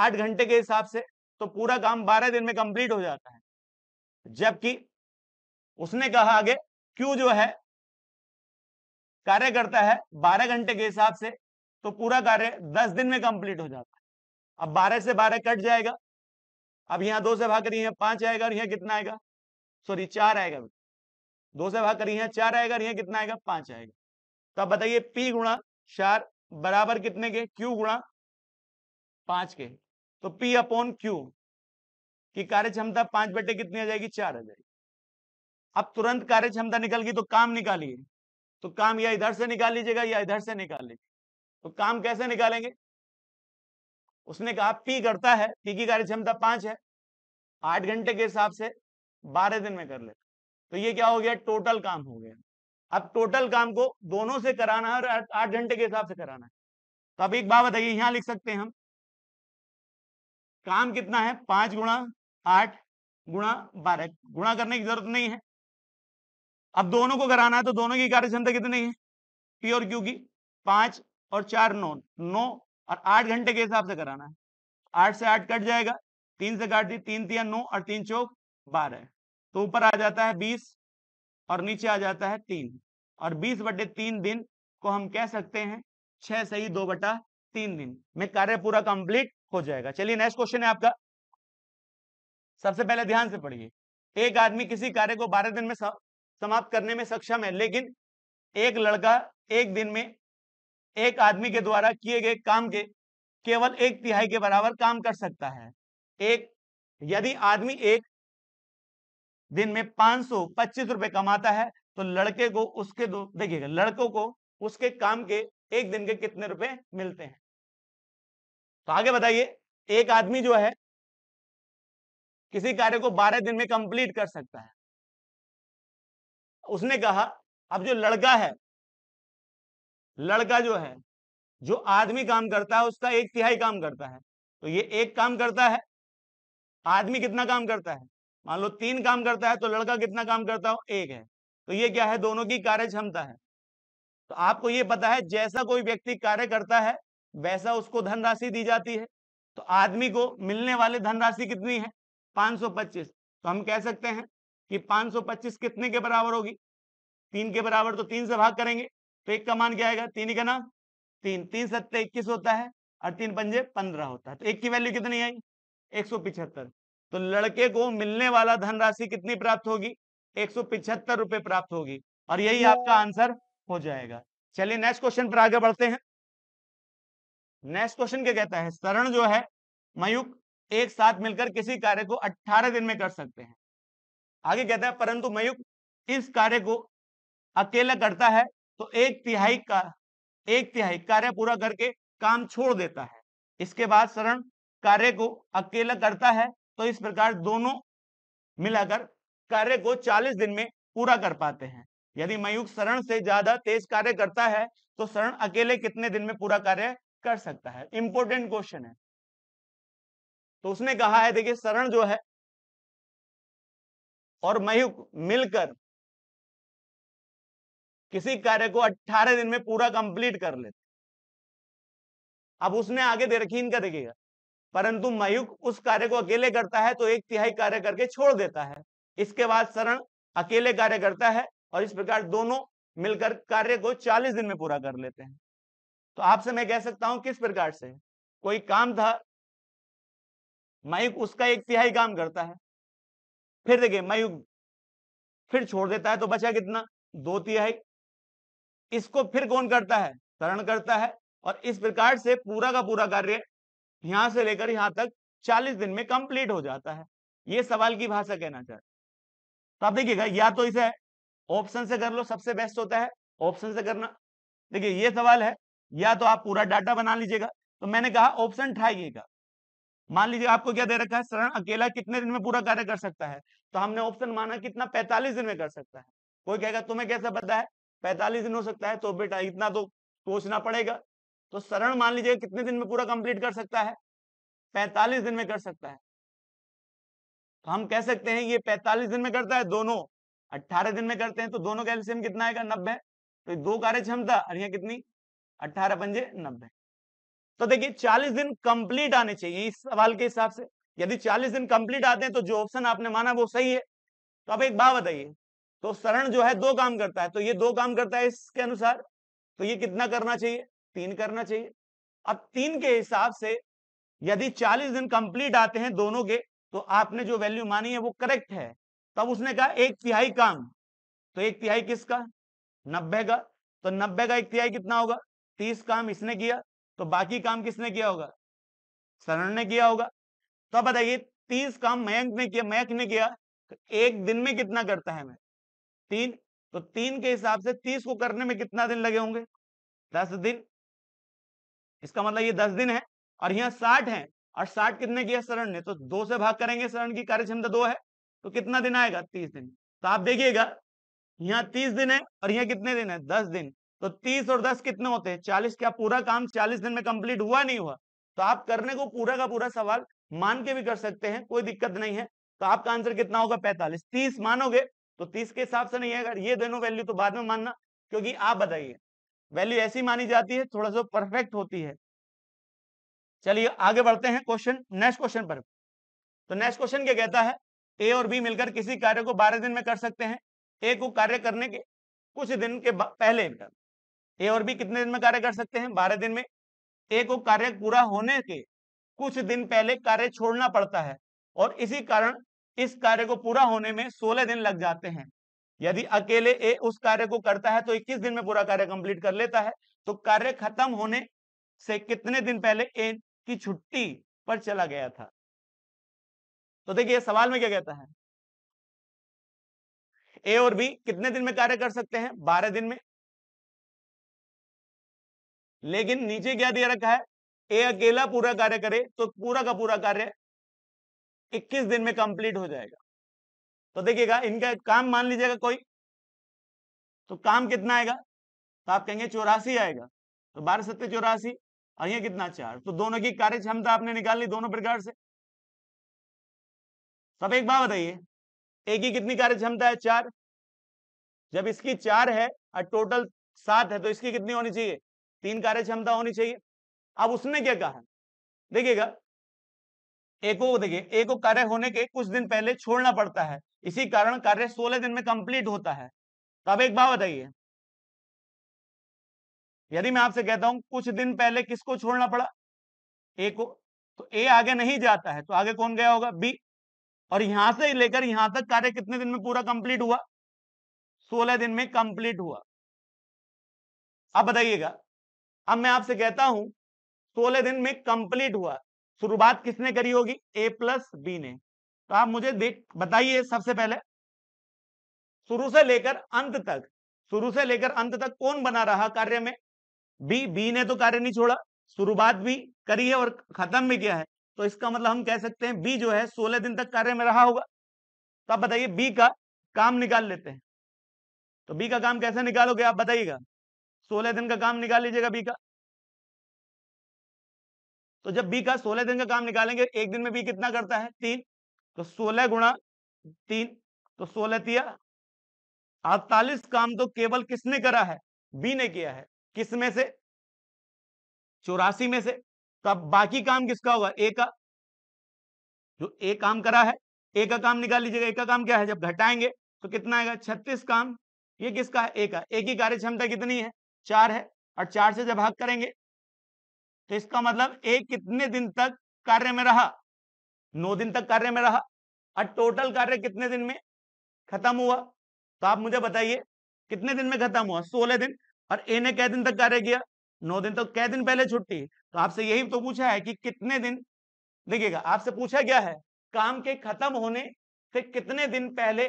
आठ घंटे के हिसाब से तो पूरा काम बारह दिन में कंप्लीट हो जाता है जबकि उसने कहा आगे क्यू जो है कार्य करता है बारह घंटे के हिसाब से तो पूरा कार्य दस दिन में कंप्लीट हो जाता है अब बारह से बारह कट जाएगा अब यहां दो से भाग कर पांच आएगा और यहां कितना आएगा सॉरी चार आएगा दो से भाग करिए चार आएगा और यहाँ कितना आएगा पांच आएगा तो आप बताइए पी गुणा चार बराबर कितने के क्यू गुणा पांच के तो पी अपॉन क्यू की कार्य क्षमता पांच बटे कितनी आ जाएगी चार आ जाएगी अब तुरंत कार्य क्षमता निकल गई तो काम निकालिए तो काम या इधर से निकाल लीजिएगा या इधर से निकाल लीजिए तो काम कैसे निकालेंगे उसने कहा पी करता है पी की कार्य क्षमता पांच है आठ घंटे के हिसाब से बारह दिन में कर ले तो ये क्या हो गया टोटल काम हो गया अब टोटल काम को दोनों से कराना है और आठ घंटे के हिसाब से कराना है तो अब एक बात बताइए यहां लिख सकते हैं हम काम कितना है पांच गुणा आठ गुणा बारह गुणा करने की जरूरत नहीं है अब दोनों को कराना है तो दोनों की कार्य क्षमता कितनी है पी और क्यू की पांच और चार नौ नौ और आठ घंटे के हिसाब से कराना है आठ से आठ कट जाएगा तीन से काट दी तीन तीन नौ और तीन चौक बारह तो ऊपर आ जाता है बीस और नीचे आ जाता है तीन और बीस बटे तीन दिन को हम कह सकते हैं छह सही दो बटा तीन दिन में कार्य पूरा कंप्लीट हो जाएगा चलिए नेक्स्ट क्वेश्चन है आपका सबसे पहले ध्यान से पढ़िए एक आदमी किसी कार्य को बारह दिन में समाप्त करने में सक्षम है लेकिन एक लड़का एक दिन में एक आदमी के द्वारा किए गए काम के केवल एक तिहाई के बराबर काम कर सकता है एक यदि आदमी एक दिन में पांच सौ पच्चीस रुपए कमाता है तो लड़के को उसके दो देखिएगा लड़कों को उसके काम के एक दिन के कितने रुपए मिलते हैं तो आगे बताइए एक आदमी जो है किसी कार्य को बारह दिन में कंप्लीट कर सकता है उसने कहा अब जो लड़का है लड़का जो है जो आदमी काम करता है उसका एक तिहाई काम करता है तो ये एक काम करता है आदमी कितना काम करता है मान लो तीन काम करता है तो लड़का कितना काम करता हो एक है तो ये क्या है दोनों की कार्य क्षमता है तो आपको ये पता है जैसा कोई व्यक्ति कार्य करता है वैसा उसको धनराशि दी जाती है तो आदमी को मिलने वाले धनराशि कितनी है 525 तो हम कह सकते हैं कि 525 कितने के बराबर होगी तीन के बराबर तो तीन से भाग करेंगे तो एक का मान क्या आएगा तीन का नाम तीन तीन सत्य इक्कीस होता है और तीन पंजे पंद्रह होता है तो एक की वैल्यू कितनी आई एक सौ पिछहत्तर तो लड़के को मिलने वाला धनराशि कितनी प्राप्त होगी एक सौ पिछहत्तर रुपए प्राप्त होगी और यही आपका आंसर हो जाएगा चलिए नेक्स्ट क्वेश्चन पर आगे बढ़ते हैं नेक्स्ट क्वेश्चन क्या कहता है शरण जो है मयुक एक साथ मिलकर किसी कार्य को 18 दिन में कर सकते हैं आगे कहता है परंतु मयुक इस कार्य को अकेला करता है तो एक तिहाई का एक तिहाई कार्य पूरा करके काम छोड़ देता है इसके बाद शरण कार्य को अकेला करता है तो इस प्रकार दोनों मिलाकर कार्य को 40 दिन में पूरा कर पाते हैं यदि मयूख शरण से ज्यादा तेज कार्य करता है तो शरण अकेले कितने दिन में पूरा कार्य कर सकता है इंपोर्टेंट क्वेश्चन है तो उसने कहा है देखिए शरण जो है और मयूख मिलकर किसी कार्य को 18 दिन में पूरा कंप्लीट कर लेते अब उसने आगे दे रखी इनका देखिएगा परंतु मयुक उस कार्य को अकेले करता है तो एक तिहाई कार्य करके छोड़ देता है इसके बाद शरण अकेले कार्य करता है और इस प्रकार दोनों मिलकर कार्य को 40 दिन में पूरा कर लेते हैं तो आपसे मैं कह सकता हूं किस प्रकार से कोई काम था मयुक उसका एक तिहाई काम करता है फिर देखिए मयुक फिर छोड़ देता है तो बचा कितना दो तिहाई इसको फिर कौन करता है शरण करता है और इस प्रकार से पूरा का पूरा कार्य यहां से लेकर यहां तक चालीस दिन में कंप्लीट हो जाता है ये सवाल की भाषा कहना चाहते तो आप देखिएगा या तो इसे ऑप्शन से कर लो सबसे बेस्ट होता है ऑप्शन से करना देखिए ये सवाल है या तो आप पूरा डाटा बना लीजिएगा तो मैंने कहा ऑप्शन ठाइएगा मान लीजिए आपको क्या दे रखा है शरण अकेला कितने दिन में पूरा कार्य कर सकता है तो हमने ऑप्शन माना कितना पैंतालीस दिन में कर सकता है कोई कहेगा तुम्हें कैसा पता है पैंतालीस दिन हो सकता है तो बेटा इतना तो सोचना पड़ेगा तो शरण मान लीजिए कितने दिन में पूरा कंप्लीट कर सकता है पैंतालीस दिन में कर सकता है तो हम कह सकते हैं ये पैंतालीस दिन में करता है दोनों अट्ठारह दिन में करते हैं तो दोनों कैल्सियम कितना आएगा नब्बे तो दो कार्य क्षमता और यहाँ कितनी अट्ठारह पंजे नब्बे तो देखिए चालीस दिन कंप्लीट आने चाहिए इस सवाल के हिसाब से यदि चालीस दिन कंप्लीट आते हैं तो जो ऑप्शन आपने माना वो सही है तो अब एक बात बताइए तो शरण जो है दो काम करता है तो ये दो काम करता है इसके अनुसार तो ये कितना करना चाहिए तीन करना चाहिए अब तीन के हिसाब से यदि चालीस दिन कंप्लीट आते हैं दोनों के तो आपने जो वैल्यू मानी है वो करेक्ट है तब उसने कहा एक तिहाई काम तो एक तिहाई किसका नब्बे का तो नब्बे का एक तिहाई कितना होगा तीस काम इसने किया तो बाकी काम किसने किया होगा शरण ने किया होगा तो बताइए तीस काम मयंक ने किया मयंक ने किया तो एक दिन में कितना करता है मैं तीन तो तीन के हिसाब से तीस को करने में कितना दिन लगे होंगे दस दिन इसका मतलब ये दस दिन है और यहाँ साठ है और साठ कितने किया शरण ने तो दो से भाग करेंगे शरण की कार्य क्षमता दो है तो कितना दिन आएगा तीस दिन तो आप देखिएगा यहाँ तीस दिन है और यहाँ कितने दिन है दस दिन तो तीस और दस कितने होते हैं चालीस क्या पूरा काम चालीस दिन में कंप्लीट हुआ नहीं हुआ तो आप करने को पूरा का पूरा सवाल मान के भी कर सकते हैं कोई दिक्कत नहीं है तो आपका आंसर कितना होगा पैंतालीस तीस मानोगे तो तीस के हिसाब से नहीं है अगर ये दोनों वैल्यू तो बाद में मानना क्योंकि आप बताइए वैल्यू ऐसी मानी जाती है थोड़ा सा परफेक्ट होती है चलिए आगे बढ़ते हैं क्वेश्चन नेक्स्ट क्वेश्चन पर तो नेक्स्ट क्वेश्चन क्या कहता है ए और बी मिलकर किसी कार्य को बारह दिन में कर सकते हैं ए को कार्य करने के कुछ दिन के पहले ए और बी कितने दिन में कार्य कर सकते हैं बारह दिन में ए को कार्य पूरा होने के कुछ दिन पहले कार्य छोड़ना पड़ता है और इसी कारण इस कार्य को पूरा होने में सोलह दिन लग जाते हैं यदि अकेले ए उस कार्य को करता है तो 21 दिन में पूरा कार्य कंप्लीट कर लेता है तो कार्य खत्म होने से कितने दिन पहले ए की छुट्टी पर चला गया था तो देखिए सवाल में क्या कहता है ए और बी कितने दिन में कार्य कर सकते हैं बारह दिन में लेकिन नीचे क्या दिया रखा है ए अकेला पूरा कार्य करे तो पूरा का पूरा कार्य 21 दिन में कंप्लीट हो जाएगा तो देखिएगा इनका काम मान लीजिएगा कोई तो काम कितना आएगा तो आप कहेंगे चौरासी आएगा तो बारह सत्य चौरासी और ये कितना चार तो दोनों की कार्य क्षमता आपने निकाल ली दोनों प्रकार से सब तो एक बात बताइए एक ही कितनी कार्य क्षमता है चार जब इसकी चार है और टोटल सात है तो इसकी कितनी होनी चाहिए तीन कार्य क्षमता होनी चाहिए अब उसने क्या कहा देखिएगा एको देखिए एको कार्य होने के कुछ दिन पहले छोड़ना पड़ता है इसी कारण कार्य सोलह दिन में कंप्लीट होता है तो अब एक बात बताइए यदि मैं आपसे कहता हूं कुछ दिन पहले किसको छोड़ना पड़ा ए को तो ए आगे नहीं जाता है तो आगे कौन गया होगा बी और यहां से लेकर यहां तक कार्य कितने दिन में पूरा कंप्लीट हुआ सोलह दिन में कंप्लीट हुआ अब बताइएगा अब मैं आपसे कहता हूं सोलह दिन में कंप्लीट हुआ शुरुआत किसने करी होगी ए प्लस बी ने तो आप मुझे देख बताइए सबसे पहले शुरू से लेकर अंत तक शुरू से लेकर अंत तक कौन बना रहा कार्य में बी बी ने तो कार्य नहीं छोड़ा शुरुआत भी करी है और खत्म भी किया है तो इसका मतलब हम कह सकते हैं बी जो है सोलह दिन तक कार्य में रहा होगा तो आप बताइए बी का काम निकाल लेते हैं तो बी का काम कैसे निकालोगे आप बताइएगा सोलह दिन का काम निकाल लीजिएगा बी का तो जब बी का सोलह दिन का काम निकालेंगे एक दिन में बी कितना करता है तीन तो सोलह गुणा तीन तो सोलह तिया अड़तालीस काम तो केवल किसने करा है बी ने किया है किस में से चौरासी में से तो अब बाकी काम किसका होगा ए का जो ए काम करा है ए का काम निकाल लीजिएगा ए का काम क्या है जब घटाएंगे तो कितना आएगा छत्तीस काम ये किसका है ए का ए की कार्य क्षमता कितनी है चार है और चार से जब भाग करेंगे तो इसका मतलब ए कितने दिन तक कार्य में रहा नौ दिन तक कार्य में रहा और टोटल कार्य कितने दिन में खत्म हुआ तो आप मुझे बताइए कितने दिन में खत्म हुआ सोलह दिन और ए ने कै दिन तक कार्य किया नौ दिन तो कै दिन पहले छुट्टी तो आपसे यही तो पूछा है कि कितने दिन देखिएगा आपसे पूछा गया है काम के खत्म होने से कितने दिन पहले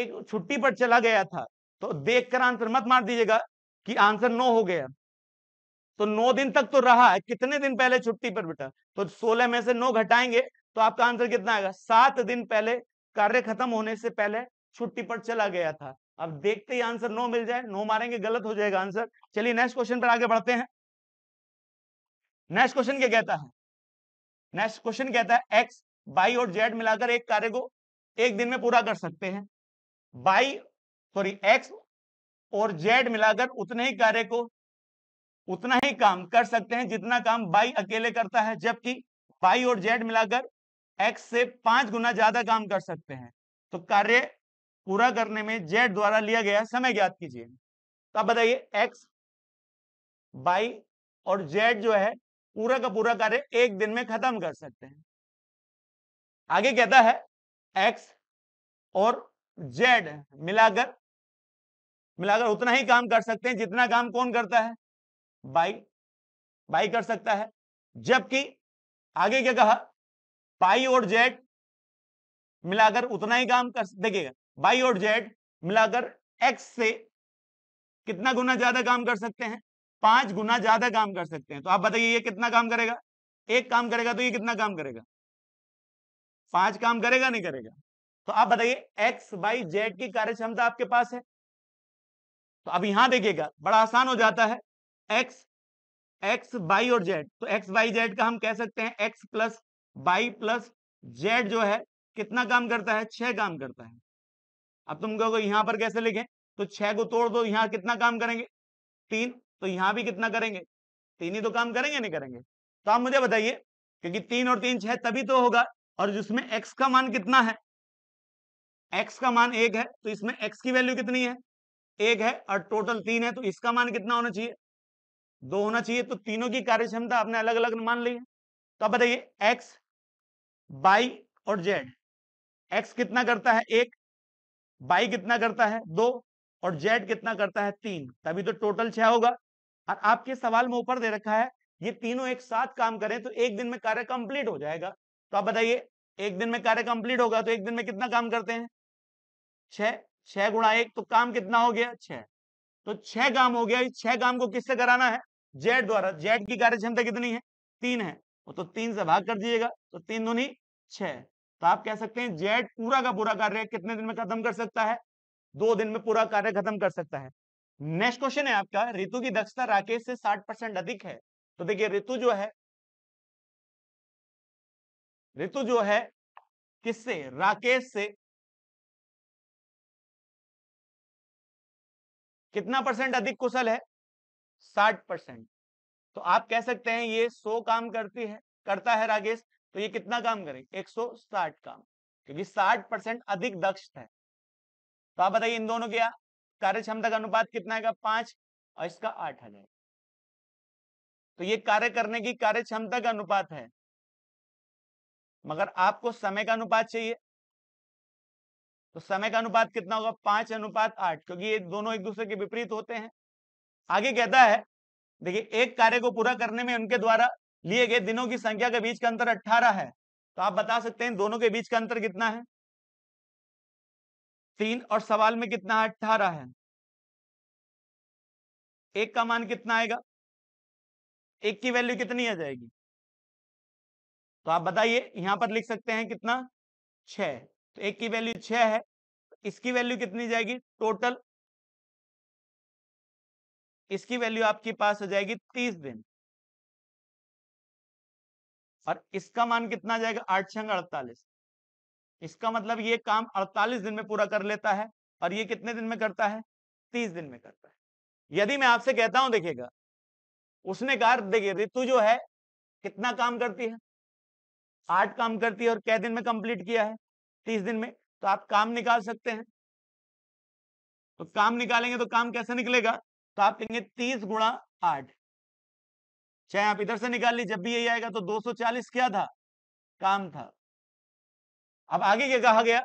एक छुट्टी पर चला गया था तो देख कर आंसर मत मार दीजिएगा कि आंसर नो हो गया तो नौ दिन तक तो रहा है कितने दिन पहले छुट्टी पर बेटा तो सोलह में से नौ घटाएंगे तो आपका आंसर कितना आएगा सात दिन पहले कार्य खत्म होने से पहले छुट्टी पर चला गया था अब देखते ही आंसर नो मिल जाए नो मारेंगे गलत हो जाएगा आंसर चलिए नेक्स्ट क्वेश्चन पर आगे बढ़ते हैं नेक्स्ट क्वेश्चन क्या कहता है नेक्स्ट क्वेश्चन कहता है एक्स बाई और जेड मिलाकर एक कार्य को एक दिन में पूरा कर सकते हैं बाई सॉरी एक्स और जेड मिलाकर उतने ही कार्य को उतना ही काम कर सकते हैं जितना काम बाई अकेले करता है जबकि बाई और जेड मिलाकर एक्स से पांच गुना ज्यादा काम कर सकते हैं तो कार्य पूरा करने में जेड द्वारा लिया गया समय ज्ञात कीजिए तो आप बताइए एक्स बाई और जेड जो है पूरा का पूरा कार्य एक दिन में खत्म कर सकते हैं आगे कहता है एक्स और जेड मिलाकर मिलाकर उतना ही काम कर सकते हैं जितना काम कौन करता है बाई बाई कर सकता है जबकि आगे क्या कहा पाई और जेड मिलाकर उतना ही काम कर देखिएगा बाई और जेड मिलाकर एक्स से कितना गुना ज्यादा काम कर सकते हैं पांच गुना ज्यादा काम कर सकते हैं तो आप बताइए ये कितना काम करेगा एक काम करेगा तो ये कितना काम करेगा पांच काम करेगा नहीं करेगा तो आप बताइए एक्स बाई जेड की कार्य क्षमता आपके पास है तो अब यहां देखिएगा बड़ा आसान हो जाता है एक्स एक्स बाई और जेड तो एक्स बाई जेड का हम कह सकते हैं X plus Y plus Z जो है कितना काम करता है छह काम करता है अब तुम कहोगे यहां पर कैसे लिखे तो छह को तोड़ दो यहां कितना काम करेंगे तीन तो यहां भी कितना करेंगे तीन ही तो काम करेंगे नहीं करेंगे तो आप मुझे बताइए क्योंकि तीन और तीन छह तभी तो होगा और जिसमें एक्स का मान कितना है एक्स का मान एक है तो इसमें एक्स की वैल्यू कितनी है एक है और टोटल तीन है तो इसका मान कितना होना चाहिए दो होना चाहिए तो तीनों की कार्यक्षमता आपने अलग अलग मान ली है तो आप बताइए एक्स बाई और जेड एक्स कितना करता है एक बाई कितना करता है दो और जेड कितना करता है तीन तभी तो टोटल छह होगा और आपके सवाल में ऊपर दे रखा है ये तीनों एक साथ काम करें तो एक दिन में कार्य कंप्लीट हो जाएगा तो आप बताइए एक दिन में कार्य कंप्लीट होगा तो एक दिन में कितना काम करते हैं छह छह गुणा एक तो काम कितना हो गया छह तो छह काम हो गया छह काम को किससे कराना है जेड द्वारा जेड की कार्यक्षमता कितनी है तीन है वो तो तीन से भाग कर दिएगा तो तीन दूनी छह तो आप कह सकते हैं जेट पूरा का पूरा कार्य कितने दिन में खत्म कर सकता है दो दिन में पूरा कार्य खत्म कर सकता है नेक्स्ट क्वेश्चन है आपका ऋतु की दक्षता राकेश से साठ परसेंट अधिक है तो देखिए ऋतु जो है ऋतु जो है किससे राकेश से कितना परसेंट अधिक कुशल है साठ परसेंट तो आप कह सकते हैं ये सो काम करती है करता है राकेश तो ये कितना काम करेगी 160 काम क्योंकि 60 परसेंट अधिक दक्ष है तो आप बताइए इन दोनों क्या कार्य क्षमता का अनुपात कितना आएगा पांच और इसका आठ आ जाएगा तो ये कार्य करने की कार्य क्षमता का अनुपात है मगर आपको समय का अनुपात चाहिए तो समय का अनुपात कितना होगा पांच अनुपात आठ क्योंकि ये दोनों एक दूसरे के विपरीत होते हैं आगे कहता है देखिए एक कार्य को पूरा करने में उनके द्वारा लिए गए दिनों की संख्या के बीच का अंतर अट्ठारह है तो आप बता सकते हैं दोनों के बीच का अंतर कितना है तीन और सवाल में कितना है अट्ठारह है एक का मान कितना आएगा एक की वैल्यू कितनी आ जाएगी तो आप बताइए यहां पर लिख सकते हैं कितना छ तो एक की वैल्यू छ है इसकी वैल्यू कितनी जाएगी टोटल इसकी वैल्यू आपके पास हो जाएगी तीस दिन और इसका मान कितना जाएगा आठ छंग अड़तालीस इसका मतलब ये काम अड़तालीस दिन में पूरा कर लेता है और ये कितने दिन में करता है तीस दिन में करता है यदि मैं आपसे कहता हूं देखिएगा उसने कहा देखिए ऋतु जो है कितना काम करती है आठ काम करती है और कै दिन में कंप्लीट किया है तीस दिन में तो आप काम निकाल सकते हैं तो काम निकालेंगे तो काम कैसे निकलेगा तो आप कहेंगे तीस गुणा आठ चाहे आप इधर से निकाल ली जब भी यही आएगा तो 240 क्या था काम था अब आगे क्या कहा गया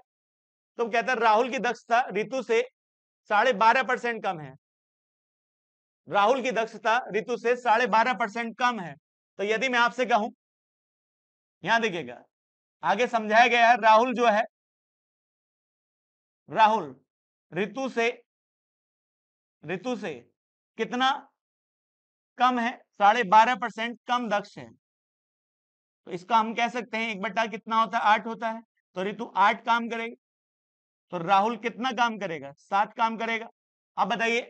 तो कहता है राहुल की दक्षता ऋतु से साढ़े बारह परसेंट कम है राहुल की दक्षता ऋतु से साढ़े बारह परसेंट कम है तो यदि मैं आपसे कहूं यहां देखिएगा आगे समझाया गया है राहुल जो है राहुल ऋतु से ऋतु से कितना कम है साढ़े बारह परसेंट कम दक्ष है तो इसका हम कह सकते हैं एक बट्टा कितना होता है आठ होता है तो ऋतु आठ काम करेगा तो राहुल कितना काम करेगा सात काम करेगा अब बताइए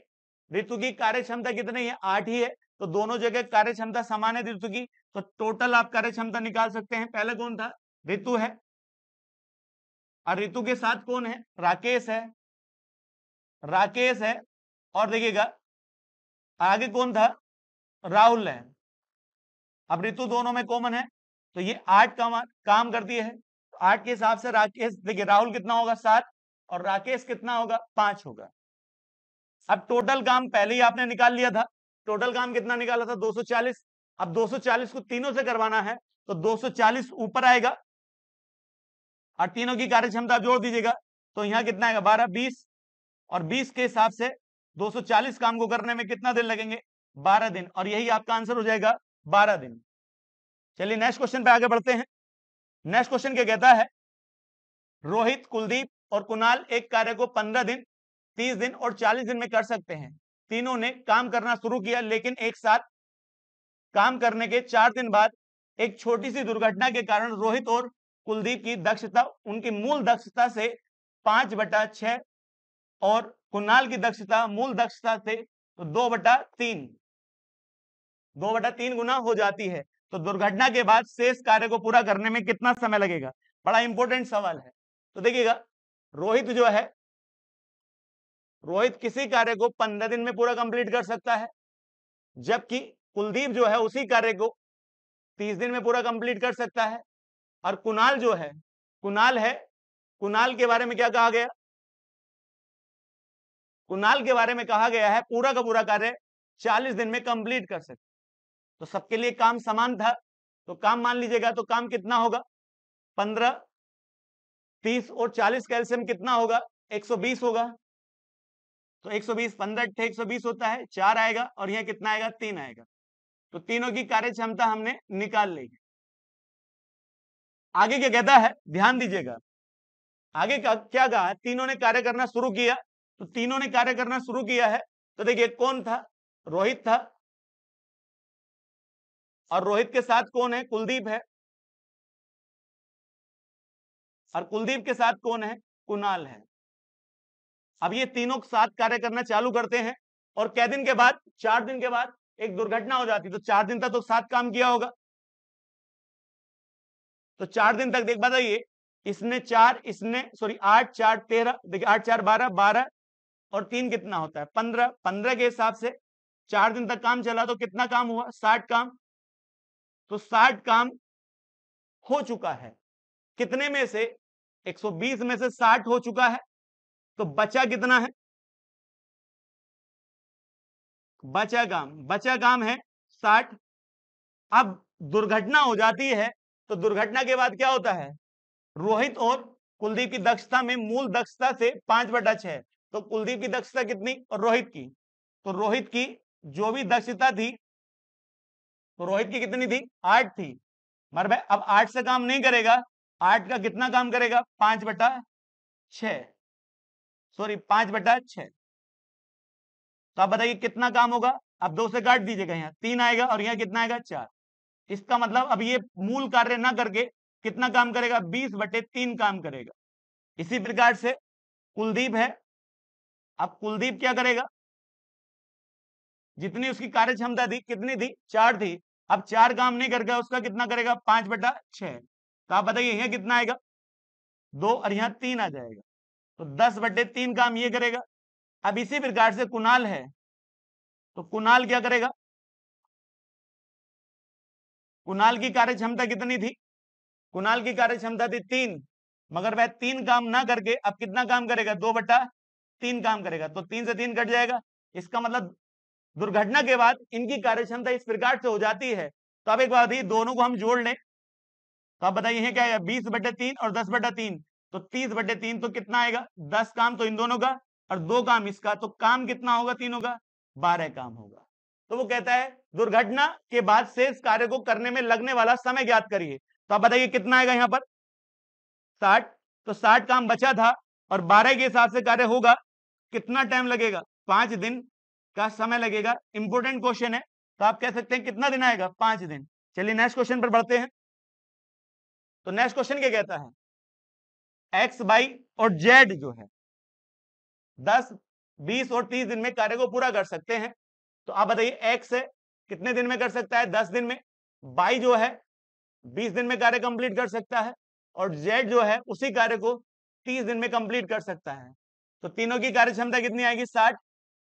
ऋतु की कार्य क्षमता कितनी है आठ ही है तो दोनों जगह कार्य क्षमता समान है ऋतु की तो टोटल आप कार्य क्षमता निकाल सकते हैं पहले कौन था ऋतु है और ऋतु के साथ कौन है राकेश है राकेश है और देखिएगा आगे कौन था राहुल लैन अब ऋतु दोनों में कॉमन है तो ये आठ काम काम करती है तो आठ के हिसाब से राकेश देखिए राहुल कितना होगा सात और राकेश कितना होगा पांच होगा अब टोटल काम पहले ही आपने निकाल लिया था टोटल काम कितना निकाला था 240 अब 240 को तीनों से करवाना है तो 240 ऊपर आएगा और तीनों की कार्य क्षमता जोड़ दीजिएगा तो यहां कितना आएगा बारह बीस और बीस के हिसाब से 240 काम को करने में कितना दिन लगेंगे 12 दिन और यही आपका आंसर हो जाएगा 12 दिन चलिए नेक्स्ट क्वेश्चन पे आगे बढ़ते हैं नेक्स्ट क्वेश्चन क्या कहता है रोहित कुलदीप और कुणाल एक कार्य को 15 दिन 30 दिन और 40 दिन में कर सकते हैं तीनों ने काम करना शुरू किया लेकिन एक साथ काम करने के चार दिन बाद एक छोटी सी दुर्घटना के कारण रोहित और कुलदीप की दक्षता उनकी मूल दक्षता से पांच बटा छ और कुणाल की दक्षता मूल दक्षता से तो दो बटा तीन दो बटा तीन गुना हो जाती है तो दुर्घटना के बाद शेष कार्य को पूरा करने में कितना समय लगेगा बड़ा इंपॉर्टेंट सवाल है तो देखिएगा रोहित जो है रोहित किसी कार्य को पंद्रह दिन में पूरा कंप्लीट कर सकता है जबकि कुलदीप जो है उसी कार्य को तीस दिन में पूरा कंप्लीट कर सकता है और कुणाल जो है कुणाल है कुणाल के बारे में क्या कहा गया कुणाल के बारे में कहा गया है पूरा का पूरा कार्य चालीस दिन में कंप्लीट कर सकते तो सबके लिए काम समान था तो काम मान लीजिएगा तो काम कितना होगा पंद्रह तीस और चालीस कैल्सियम कितना होगा एक सौ बीस होगा तो एक सौ बीस पंद्रह एक सौ बीस होता है चार आएगा और यह कितना आएगा तीन आएगा तो तीनों की कार्य क्षमता हमने निकाल ली आगे क्या कहता है ध्यान दीजिएगा आगे का क्या कहा तीनों ने कार्य करना शुरू किया तो तीनों ने कार्य करना शुरू किया है तो देखिए कौन था रोहित था और रोहित के साथ कौन है कुलदीप है और कुलदीप के साथ कौन है कुणाल है अब ये तीनों साथ कार्य करना चालू करते हैं और कै दिन के बाद चार दिन के बाद एक दुर्घटना हो जाती तो चार दिन तक तो साथ काम किया होगा तो चार दिन तक देख बताइए इसने चार इसने सॉरी आठ चार तेरह देखिए आठ चार बारह बारह और तीन कितना होता है पंद्रह पंद्रह के हिसाब से चार दिन तक काम चला तो कितना काम हुआ साठ काम तो साठ काम हो चुका है कितने में से 120 में से 60 हो चुका है तो बचा कितना है बचा काम बचा काम है 60 अब दुर्घटना हो जाती है तो दुर्घटना के बाद क्या होता है रोहित और कुलदीप की दक्षता में मूल दक्षता से पांच बटा छह तो कुलदीप की दक्षता कितनी और रोहित की तो रोहित की जो भी दक्षता थी तो रोहित की कितनी थी आठ थी मगर भाई अब आठ से काम नहीं करेगा आठ का कितना काम करेगा पांच बटा सॉरी पांच बटा छ तो आप बताइए कितना काम होगा अब दो से काट दीजिएगा यहाँ तीन आएगा और यहाँ कितना आएगा चार इसका मतलब अब ये मूल कार्य ना करके कितना काम करेगा बीस बटे तीन काम करेगा इसी प्रकार से कुलदीप है अब कुलदीप क्या करेगा जितनी उसकी कार्य क्षमता थी कितनी थी चार थी अब चार काम नहीं करके उसका कितना करेगा पांच बटा छह तो आप बताइए यह कितना आएगा दो और यहाँ तीन आ जाएगा तो दस बटे तीन काम ये करेगा अब इसी प्रकार से कुणाल है तो कुणाल क्या करेगा कुणाल की कार्य क्षमता कितनी थी कुणाल की कार्य क्षमता थी तीन मगर वह तीन काम ना करके अब कितना काम करेगा दो बटा तीन काम करेगा तो तीन से तीन कट जाएगा इसका मतलब दुर्घटना के बाद इनकी कार्यक्षमता इस प्रकार से हो जाती है तो अब एक बात ही दोनों को हम जोड़ लें तो आप बताइए क्या है बीस बटे तीन और दस बटे तीन तो तीस बटे तीन तो कितना आएगा दस काम तो इन दोनों का और दो काम इसका तो काम कितना होगा तीनों का बारह काम होगा तो वो कहता है दुर्घटना के बाद शेष कार्य को करने में लगने वाला समय ज्ञात करिए तो आप बताइए कितना आएगा यहाँ पर साठ तो साठ काम बचा था और बारह के हिसाब से कार्य होगा कितना टाइम लगेगा पांच दिन का समय लगेगा इंपोर्टेंट क्वेश्चन है तो आप कह सकते हैं कितना दिन आएगा पांच दिन चलिए नेक्स्ट क्वेश्चन पर बढ़ते हैं तो नेक्स्ट क्वेश्चन क्या कहता है एक्स बाई और जेड जो है दस बीस और तीस दिन में कार्य को पूरा कर सकते हैं तो आप बताइए एक्स है कितने दिन में कर सकता है दस दिन में बाई जो है बीस दिन में कार्य कंप्लीट कर सकता है और जेड जो है उसी कार्य को तीस दिन में कंप्लीट कर सकता है तो तीनों की कार्य क्षमता कितनी आएगी साठ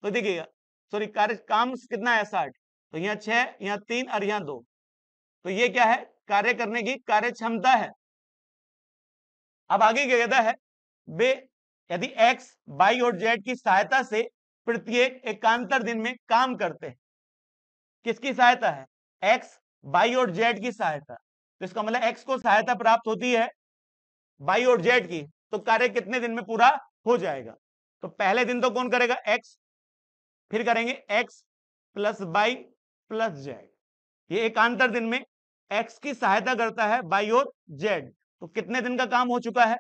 तो देखिए सॉरी कार्य काम कितना है साठ तो यहाँ छह यहाँ तीन और यहाँ दो तो ये क्या है कार्य करने की कार्य क्षमता है अब आगे क्या कहता है बे यदि एक्स बाई और जेड की सहायता से प्रत्येक एकांतर दिन में काम करते हैं किसकी सहायता है एक्स बाई और जेड की सहायता तो इसका मतलब एक्स को सहायता प्राप्त होती है बाई और जेड की तो कार्य कितने दिन में पूरा हो जाएगा तो पहले दिन तो कौन करेगा एक्स फिर करेंगे X plus Y plus Z ये एक आंतर दिन में एक्स की सहायता करता है बाई और जेड तो कितने दिन का काम हो चुका है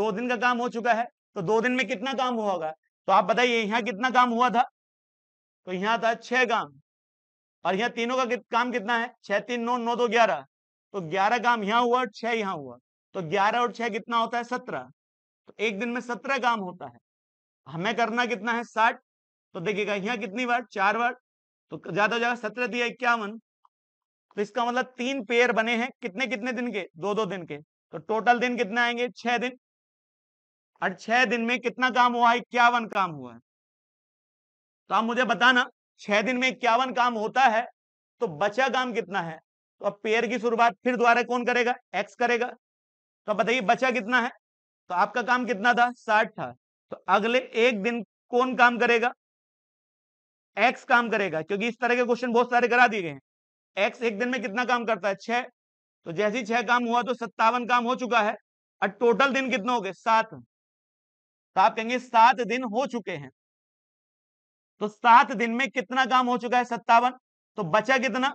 दो दिन का काम हो चुका है तो दो दिन में कितना काम हुआ होगा तो आप बताइए यहां कितना काम हुआ था तो यहां था छह काम और यहां तीनों का काम कितना है छह तीन नौ नौ दो तो ग्यारह तो ग्यारह काम यहां हुआ और छह यहां हुआ तो ग्यारह और छह कितना होता है सत्रह तो एक दिन में सत्रह काम होता है हमें करना कितना है साठ तो देखिएगा यहाँ कितनी बार चार बार तो ज्यादा ज्यादा सत्रह दिया इक्यावन तो इसका मतलब तीन पेयर बने हैं कितने कितने दिन के दो दो दिन के तो टोटल दिन कितने आएंगे छह दिन और छह दिन में कितना काम हुआ है इक्यावन काम हुआ है तो आप मुझे बताना छह दिन में इक्यावन काम होता है तो बचा काम कितना है तो अब पेयर की शुरुआत फिर दोबारा कौन करेगा एक्स करेगा तो बताइए बचा कितना है तो आपका काम कितना था साठ था तो अगले एक दिन कौन काम करेगा एक्स काम करेगा क्योंकि इस तरह के क्वेश्चन बहुत सारे करा दिए गए हैं एक्स एक दिन में कितना काम करता है छह तो जैसे ही छह काम हुआ तो सत्तावन काम हो चुका है और टोटल दिन कितने हो गए सात तो आप कहेंगे सात दिन हो चुके हैं तो सात दिन में कितना काम हो चुका है सत्तावन तो बचा कितना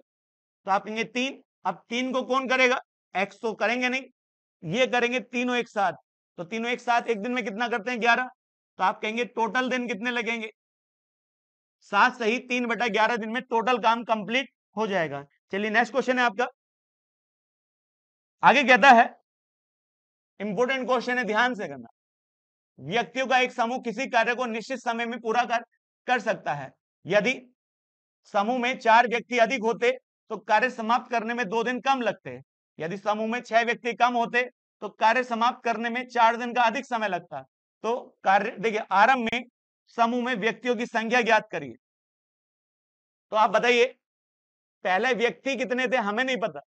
तो आप कहेंगे तीन अब तीन को कौन करेगा एक्स तो करेंगे नहीं ये करेंगे तीनों एक साथ तो तीनों एक साथ एक दिन में कितना करते हैं ग्यारह तो आप कहेंगे टोटल दिन कितने लगेंगे सात सही तीन बटा ग्यारह दिन में टोटल काम कंप्लीट हो जाएगा चलिए नेक्स्ट क्वेश्चन है आपका आगे कहता है इंपोर्टेंट क्वेश्चन है ध्यान से करना व्यक्तियों का एक समूह किसी कार्य को निश्चित समय में पूरा कर कर सकता है यदि समूह में चार व्यक्ति अधिक होते तो कार्य समाप्त करने में दो दिन कम लगते यदि समूह में छह व्यक्ति कम होते तो कार्य समाप्त करने में चार दिन का अधिक समय लगता तो कार्य देखिए आरंभ में समूह में व्यक्तियों की संख्या ज्ञात करिए तो आप बताइए पहले व्यक्ति कितने थे हमें नहीं पता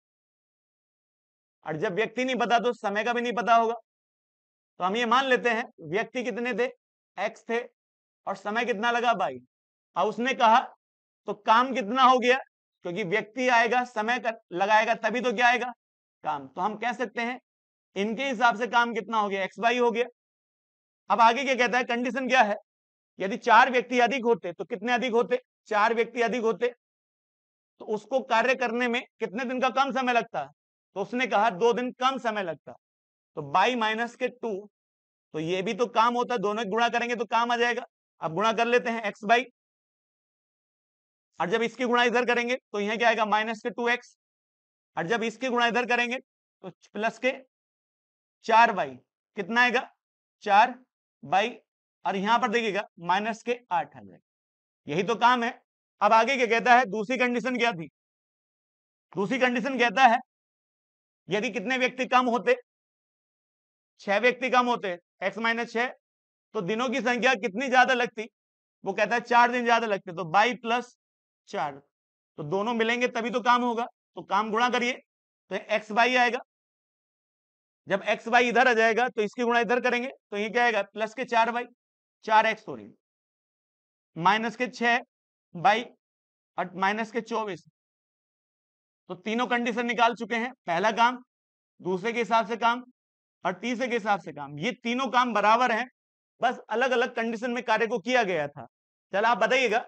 और जब व्यक्ति नहीं पता तो समय का भी नहीं पता होगा तो हम ये मान लेते हैं व्यक्ति कितने थे एक्स थे और समय कितना लगा बाई और उसने कहा तो काम कितना हो गया क्योंकि व्यक्ति आएगा समय कर, लगाएगा तभी तो क्या आएगा काम तो हम कह सकते हैं इनके हिसाब से काम कितना हो गया एक्स बाई हो गया अब आगे क्या कहता है कंडीशन क्या है यदि चार व्यक्ति अधिक होते तो कितने अधिक होते चार व्यक्ति अधिक होते तो उसको कार्य करने में कितने दिन का कम समय लगता है तो उसने कहा दो दिन कम समय लगता तो बाई माइनस के टू तो ये भी तो काम होता है दोनों गुणा करेंगे तो काम आ जाएगा अब गुणा कर लेते हैं एक्स बाई और जब इसकी गुणा इधर करेंगे तो यह क्या आएगा माइनस के टू एक्स और जब इसकी गुणा इधर करेंगे तो प्लस के चार बाई कितना आएगा चार बाई और यहां पर देखिएगा माइनस के आठ हंड्रेड यही तो काम है अब आगे क्या कहता है दूसरी कंडीशन क्या थी दूसरी कंडीशन कहता है यदि कितने व्यक्ति कम होते छह व्यक्ति कम होते एक्स माइनस छह तो दिनों की संख्या कितनी ज्यादा लगती वो कहता है चार दिन ज्यादा लगते तो बाई प्लस चार तो दोनों मिलेंगे तभी तो काम होगा तो काम गुणा करिए तो एक्स बाई आएगा जब एक्स वाई इधर आ जाएगा तो इसकी गुणा इधर करेंगे तो ये क्या आएगा प्लस के चार वाई चार एक्स हो रही माइनस के छह बाई माइनस के चौबीस तो तीनों कंडीशन निकाल चुके हैं पहला काम दूसरे के हिसाब से काम और तीसरे के हिसाब से काम ये तीनों काम बराबर हैं बस अलग अलग कंडीशन में कार्य को किया गया था चल आप बताइएगा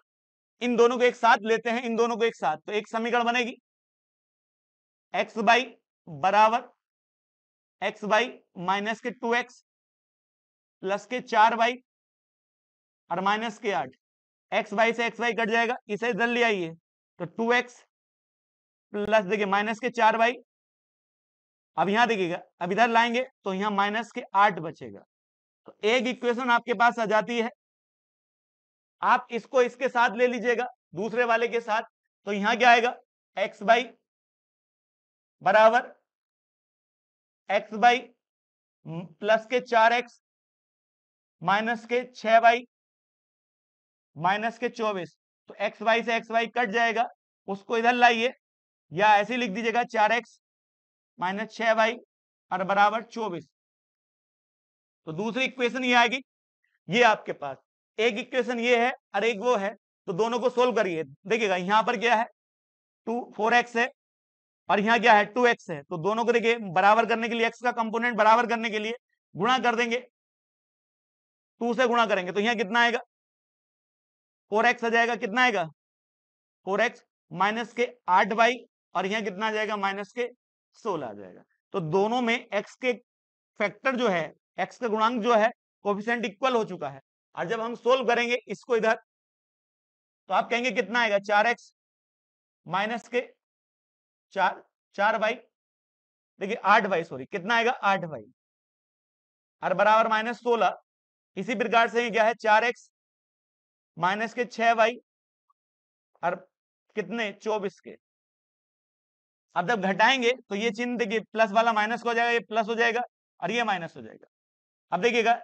इन दोनों को एक साथ लेते हैं इन दोनों को एक साथ तो एक समीकरण बनेगी एक्स बाई बराबर एक्स बाई माइनस के टू एक्स प्लस के चार वाई और माइनस के आठ एक्स वाई से एक्स वाई कट जाएगा इसे इधर ले आइए तो टू एक्स प्लस देखिए माइनस के चार वाई अब यहां देखिएगा अब इधर लाएंगे तो यहां माइनस के आठ बचेगा तो एक इक्वेशन आपके पास आ जाती है आप इसको इसके साथ ले लीजिएगा दूसरे वाले के साथ तो यहां क्या आएगा एक्स बाई बराबर एक्स बाई प्लस के चार एक्स माइनस के छ वाई माइनस के चौबीस तो एक्स वाई से एक्स वाई कट जाएगा उसको इधर लाइए या ऐसे लिख दीजिएगा चार एक्स माइनस छ वाई और बराबर चौबीस तो दूसरी इक्वेशन ये आएगी ये आपके पास एक इक्वेशन ये है और एक वो है तो दोनों को सोल्व करिए देखिएगा यहां पर क्या है टू फोर एक्स है और यहाँ क्या है टू एक्स है तो दोनों को देखिए बराबर करने के लिए एक्स का कंपोनेंट बराबर करने के लिए गुणा कर देंगे टू से गुणा करेंगे तो यहाँ कितना आएगा फोर एक्स आ जाएगा कितना आएगा फोर एक्स माइनस के आठ बाई और यहाँ कितना आ जाएगा माइनस के सोलह आ जाएगा तो दोनों में एक्स के फैक्टर जो है एक्स का गुणांक जो है कोफिशेंट इक्वल हो चुका है और जब हम सोल्व करेंगे इसको इधर तो आप कहेंगे कितना आएगा चार एक्स माइनस के चार चार बाई देखिए आठ बाई सॉरी कितना आएगा आठ बाई और बराबर माइनस सोलह इसी प्रकार से क्या है चार एक्स माइनस के छह बाई और कितने चौबीस के अब जब घटाएंगे तो ये चिन्ह देखिए प्लस वाला माइनस हो जाएगा ये प्लस हो जाएगा और ये माइनस हो जाएगा अब देखिएगा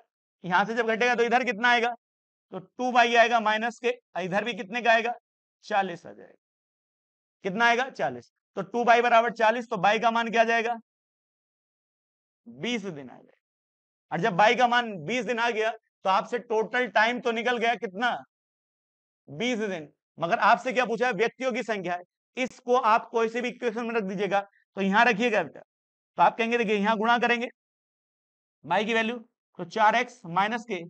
यहां से जब घटेगा तो इधर कितना आएगा तो टू बाई आएगा माइनस के इधर भी कितने का आएगा चालीस आ जाएगा कितना आएगा चालीस तो टू बाई बराबर चालीस तो बाई का मान क्या जाएगा बीस दिन आ जाएगा और जब बाई का मान बीस दिन आ गया तो आपसे टोटल टाइम तो निकल गया कितना बीस दिन मगर आपसे क्या पूछा है व्यक्तियों की संख्या है इसको आप कोई से भी इक्वेशन में रख दीजिएगा तो यहां रखिएगा बेटा तो आप कहेंगे देखिए यहां गुणा करेंगे बाई की वैल्यू तो चार एक्स माइनस के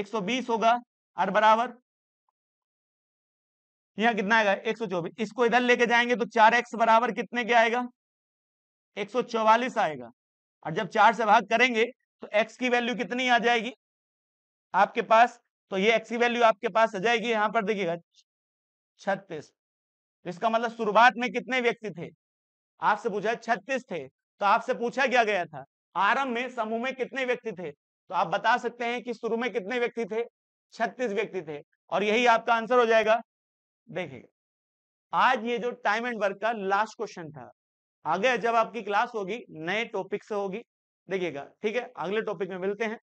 एक सौ बीस होगा और बराबर यहाँ कितना आएगा एक सौ चौबीस इसको इधर लेके जाएंगे तो चार एक्स बराबर कितने के आएगा एक सौ चौवालीस आएगा और जब चार से भाग करेंगे तो एक्स की वैल्यू कितनी आ जाएगी आपके पास तो ये एक्स की वैल्यू आपके पास आ जाएगी यहाँ पर देखिएगा छत्तीस तो इसका मतलब शुरुआत में कितने व्यक्ति थे आपसे पूछा छत्तीस थे तो आपसे पूछा क्या गया था आरंभ में समूह में कितने व्यक्ति थे तो आप बता सकते हैं कि शुरू में कितने व्यक्ति थे छत्तीस व्यक्ति थे और यही आपका आंसर हो जाएगा देखिएगा आज ये जो टाइम एंड वर्क का लास्ट क्वेश्चन था आगे जब आपकी क्लास होगी नए टॉपिक से होगी देखिएगा ठीक है अगले टॉपिक में मिलते हैं